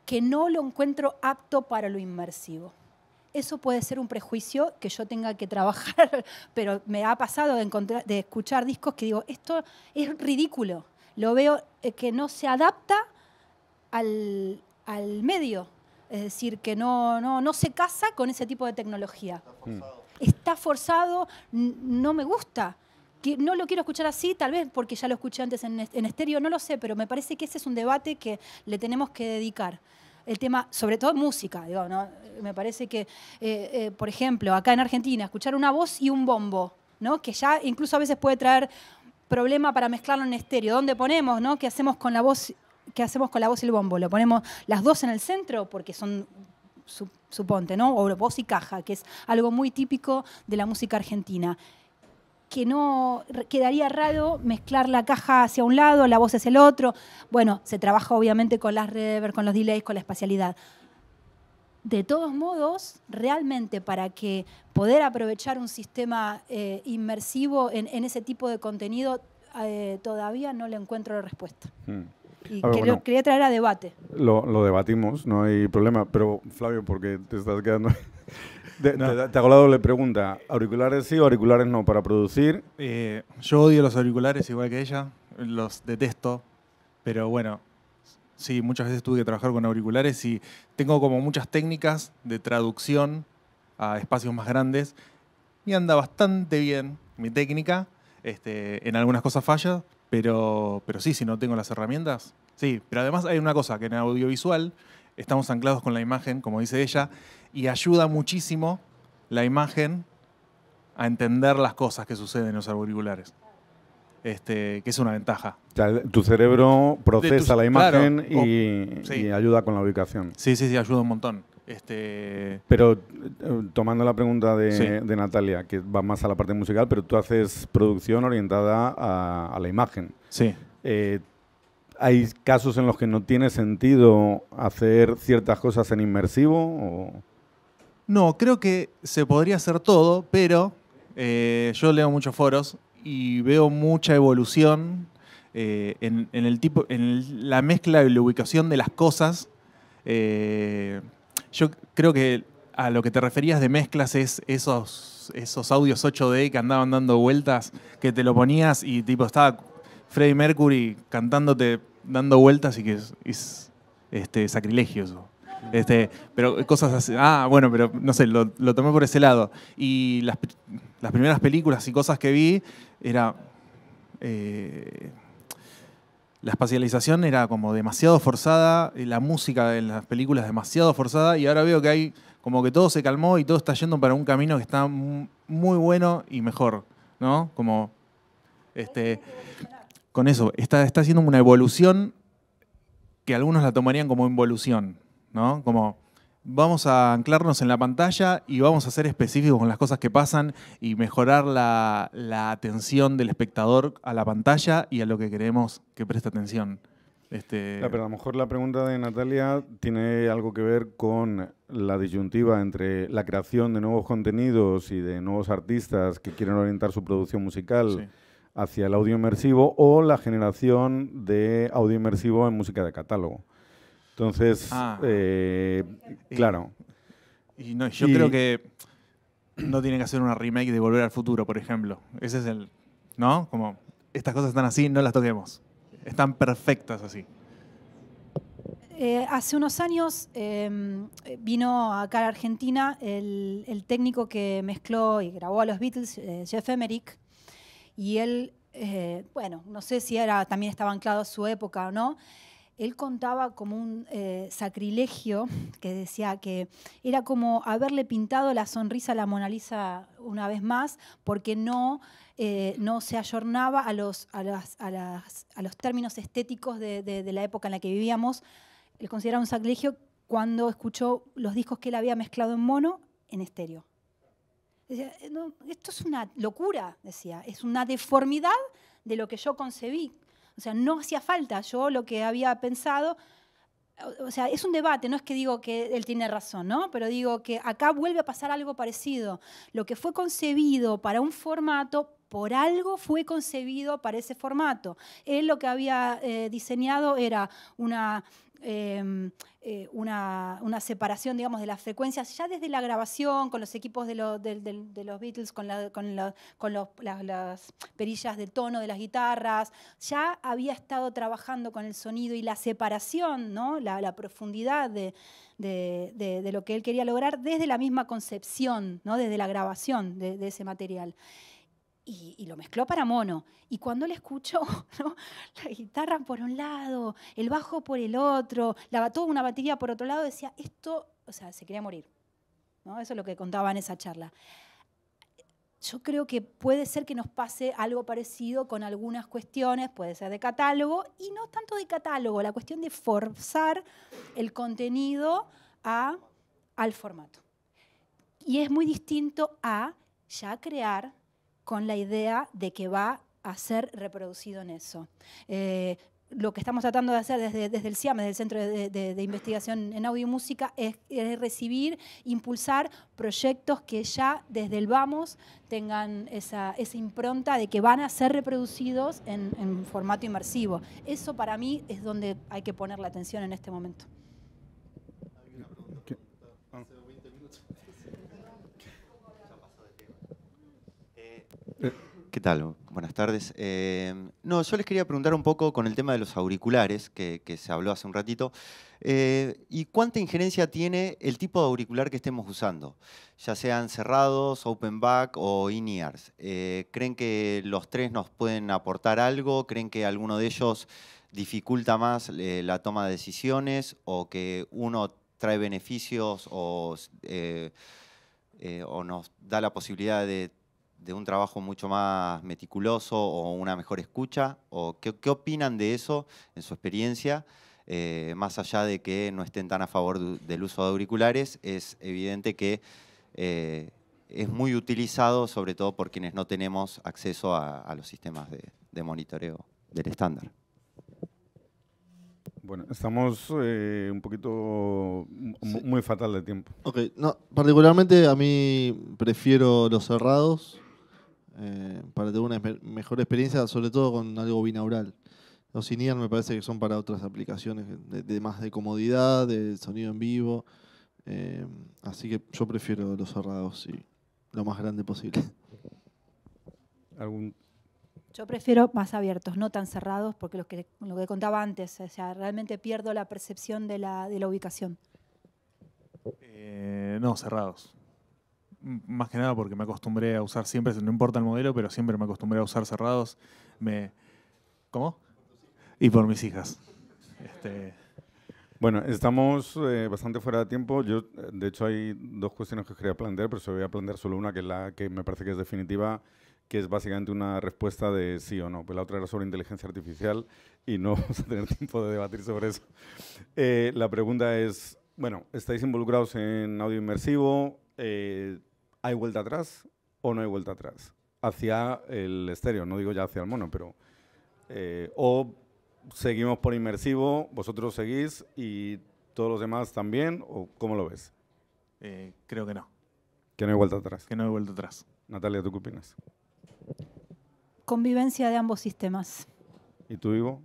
que no lo encuentro apto para lo inmersivo eso puede ser un prejuicio que yo tenga que trabajar, pero me ha pasado de, escuchar discos que digo, esto es ridículo, lo veo eh, que no se adapta al, medio, es decir, que no, no, no se casa con ese tipo de tecnología. Está forzado, mm. Está forzado no me gusta no lo quiero escuchar así, tal vez porque ya lo escuché antes en, estéreo, no lo sé, pero me parece que ese es un debate que le tenemos que dedicar el tema, sobre todo música, digo, ¿no? Me parece que, eh, eh, por ejemplo, acá en Argentina, escuchar una voz y un bombo, ¿no? Que ya incluso a veces puede traer problema para mezclarlo en estéreo. ¿Dónde ponemos, no? ¿Qué hacemos con la voz? ¿Qué hacemos con la voz y el bombo? ¿Lo ponemos las dos en el centro? Porque son suponte, ¿no? O voz y caja, que es algo muy típico de la música argentina que no quedaría raro mezclar la caja hacia un lado, la voz hacia el otro. Bueno, se trabaja obviamente con las redes, con los delays, con la espacialidad. De todos modos, realmente para que poder aprovechar un sistema eh, inmersivo en, ese tipo de contenido, eh, todavía no le encuentro la respuesta. Hmm. Y quería, traer a debate. Lo, lo, debatimos, no hay problema, pero Flavio, porque te estás quedando te, ha la pregunta. ¿Auriculares sí o auriculares no para producir? Eh, yo odio los auriculares igual que ella. Los detesto. Pero bueno, sí, muchas veces tuve que trabajar con auriculares y tengo como muchas técnicas de traducción a espacios más grandes. Y anda bastante bien mi técnica. Este, en algunas cosas falla, pero, pero sí, si no tengo las herramientas. Sí, pero además hay una cosa que en audiovisual estamos anclados con la imagen, como dice ella, y ayuda muchísimo la imagen a entender las cosas que suceden en los auriculares. Este, que es una ventaja. tu cerebro procesa la imagen y, ayuda con la ubicación. Sí, sí, sí, ayuda un montón. Este... Pero eh, tomando la pregunta de, Natalia, que va más a la parte musical, pero tú haces producción orientada a, la imagen. Sí. Eh, hay casos en los que no tiene sentido hacer ciertas cosas en inmersivo? No, creo que se podría hacer todo, pero eh, yo leo muchos foros y veo mucha evolución eh, en, el tipo, en la mezcla y la ubicación de las cosas. Eh, yo creo que a lo que te referías de mezclas es esos, esos audios 8D que andaban dando vueltas, que te lo ponías y tipo estaba Freddie Mercury cantándote, dando vueltas y que es, este, sacrilegio eso. Este, pero cosas así. Ah, bueno, pero no sé, lo, tomé por ese lado. Y las, primeras películas y cosas que vi era. Eh, la espacialización era como demasiado forzada, eh, la música en las películas demasiado forzada, y ahora veo que hay como que todo se calmó y todo está yendo para un camino que está muy bueno y mejor, ¿no? Como. Este, con eso. Está, está haciendo una evolución que algunos la tomarían como involución, ¿no? Como vamos a anclarnos en la pantalla y vamos a ser específicos con las cosas que pasan y mejorar la, atención del espectador a la pantalla y a lo que queremos que preste atención. Este, ah, pero a lo mejor la pregunta de Natalia tiene algo que ver con la disyuntiva entre la creación de nuevos contenidos y de nuevos artistas que quieren orientar su producción musical. Sí hacia el audio inmersivo o la generación de audio inmersivo en música de catálogo. Entonces, ah. eh, claro. Y yo creo que no tienen que hacer una remake de Volver al Futuro, por ejemplo. Ese es el, ¿no? Como estas cosas están así, no las toquemos. Están perfectas así. Eh, hace unos años em, vino acá a Argentina el, técnico que mezcló y grabó a los Beatles, eh, Jeff Emerick, y él, eh, bueno, no sé si era, también estaba anclado a su época o no, él contaba como un eh, sacrilegio que decía que era como haberle pintado la sonrisa a la Mona Lisa una vez más porque no, eh, no se ayornaba a los, los términos estéticos de, de, la época en la que vivíamos. Él consideraba un sacrilegio cuando escuchó los discos que él había mezclado en mono en estéreo. Eh, no, esto es una locura, decía, es una deformidad de lo que yo concebí. O sea, no hacía falta, yo lo que había pensado, o sea, es un debate, no es que digo que él tiene razón, ¿no? Pero digo que acá vuelve a pasar algo parecido. Lo que fue concebido para un formato, por algo fue concebido para ese formato. Él lo que había eh, diseñado era una Em, eh, una, separación, digamos, de las frecuencias, ya desde la grabación, con los equipos de, los Beatles, con, con, las perillas de tono de las guitarras, ya había estado trabajando con el sonido y la separación, ¿no? la, profundidad de, lo que él quería lograr desde la misma concepción, ¿no? desde la grabación de ese material. Y, lo mezcló para mono. Y cuando le escuchó, la guitarra por un lado, el bajo por el otro, la, toda una batería por otro lado, decía, esto, o sea, se quería morir. ¿no? Eso es lo que contaba en esa charla. Yo creo que puede ser que nos pase algo parecido con algunas cuestiones, puede ser de catálogo, y no tanto de catálogo, la cuestión de forzar el contenido a, al formato. Y es muy distinto a ya crear con la idea de que va a ser reproducido en eso. Eh, lo que estamos tratando de hacer desde, el CIAM, desde el Centro de, Investigación en Audio y Música, es, recibir, impulsar proyectos que ya desde el vamos tengan esa, impronta de que van a ser reproducidos en formato inmersivo. Eso para mí es donde hay que poner la atención en este momento. ¿Qué tal? Buenas tardes. Em, no, yo les quería preguntar un poco con el tema de los auriculares, que, se habló hace un ratito, eh, y cuánta injerencia tiene el tipo de auricular que estemos usando, ya sean cerrados, open back o in-ears. Eh, ¿Creen que los tres nos pueden aportar algo? ¿Creen que alguno de ellos dificulta más eh, la toma de decisiones o que uno trae beneficios o nos da la posibilidad de de un trabajo mucho más meticuloso o una mejor escucha? ¿O qué, opinan de eso en su experiencia? Eh, más allá de que no estén tan a favor del uso de auriculares, es evidente que eh, es muy utilizado, sobre todo por quienes no tenemos acceso a, los sistemas de, monitoreo del estándar. Bueno, estamos eh, un poquito muy fatal de tiempo. Ok, no, particularmente a mí prefiero los cerrados eh, para tener una mejor experiencia, sobre todo con algo binaural. Los in me parece que son para otras aplicaciones de, más de comodidad, de sonido en vivo. Eh, así que yo prefiero los cerrados y lo más grande posible. yo prefiero más abiertos, no tan cerrados, porque lo que, lo que contaba antes, sea, realmente pierdo la percepción de la, ubicación. Eh, no, cerrados más que nada porque me acostumbré a usar siempre, no importa el modelo, pero siempre me acostumbré a usar cerrados. Me... ¿Cómo? Y por mis hijas. Este... Bueno, estamos eh, bastante fuera de tiempo. Yo, de hecho, hay dos cuestiones que quería plantear, pero se voy a plantear solo una, que es la que me parece que es definitiva, que es básicamente una respuesta de sí o no. Pues la otra era sobre inteligencia artificial y no vamos a tener tiempo de debatir sobre eso. Eh, la pregunta es, bueno, estáis involucrados en audio inmersivo. Eh, ¿hay vuelta atrás o no hay vuelta atrás? Hacia el estéreo, no digo ya hacia el mono, pero... Eh, o seguimos por inmersivo, vosotros seguís y todos los demás también, o cómo lo ves? Eh, creo que no. Que no hay vuelta atrás. Que no hay vuelta atrás. Natalia, ¿tú qué opinas? Convivencia de ambos sistemas. ¿Y tú, Ivo?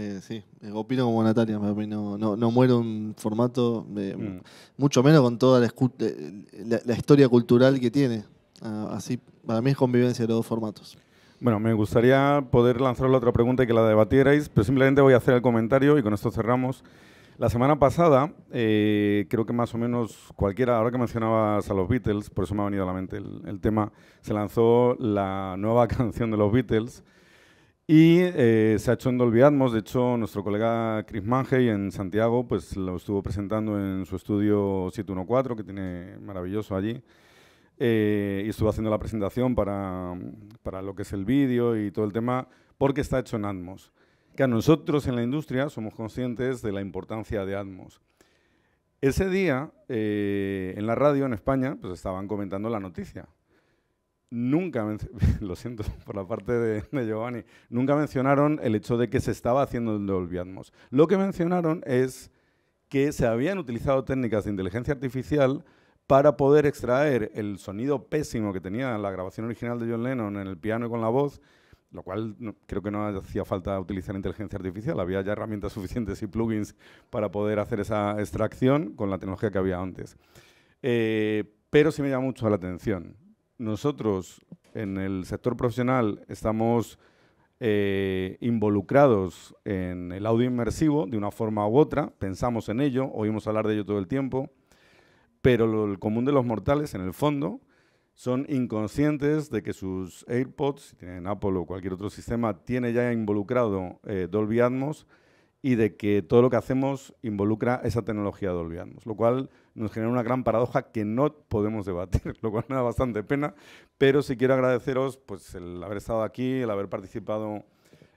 Eh, sí, eh, opino como Natalia, no, no muero un formato, mm. mucho menos con toda la, eh, historia cultural que tiene. Ah, así, para mí es convivencia de los dos formatos. Bueno, me gustaría poder lanzar la otra pregunta y que la debatierais, pero simplemente voy a hacer el comentario y con esto cerramos. La semana pasada, eh, creo que más o menos cualquiera, ahora que mencionabas a los Beatles, por eso me ha venido a la mente el tema, se lanzó la nueva canción de los Beatles, y eh, se ha hecho en Dolby Atmos, de hecho nuestro colega Chris Mangey en Santiago pues lo estuvo presentando en su estudio 714 que tiene maravilloso allí eh, y estuvo haciendo la presentación para, lo que es el vídeo y todo el tema porque está hecho en Atmos. Que a nosotros en la industria somos conscientes de la importancia de Atmos. Ese día eh, en la radio en España pues estaban comentando la noticia nunca, lo siento por la parte de, Giovanni, nunca mencionaron el hecho de que se estaba haciendo el Dolby Atmos. Lo que mencionaron es que se habían utilizado técnicas de inteligencia artificial para poder extraer el sonido pésimo que tenía la grabación original de John Lennon en el piano y con la voz, lo cual creo que no hacía falta utilizar inteligencia artificial, había ya herramientas suficientes y plugins para poder hacer esa extracción con la tecnología que había antes. Eh, pero sí me llama mucho la atención nosotros en el sector profesional estamos eh, involucrados en el audio inmersivo de una forma u otra, pensamos en ello, oímos hablar de ello todo el tiempo, pero lo, el común de los mortales, en el fondo, son inconscientes de que sus AirPods, si tienen Apple o cualquier otro sistema, tiene ya involucrado eh, Dolby Atmos, y de que todo lo que hacemos involucra esa tecnología de olvidarnos, lo cual nos genera una gran paradoja que no podemos debatir, lo cual me da bastante pena, pero sí quiero agradeceros pues, el haber estado aquí, el haber participado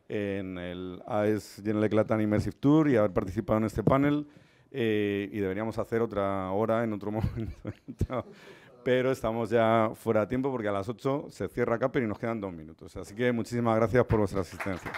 en el AES General Eclatan Immersive Tour y haber participado en este panel, eh, y deberíamos hacer otra hora en otro momento, pero estamos ya fuera de tiempo porque a las 8 se cierra acá, y nos quedan dos minutos, así que muchísimas gracias por vuestra asistencia.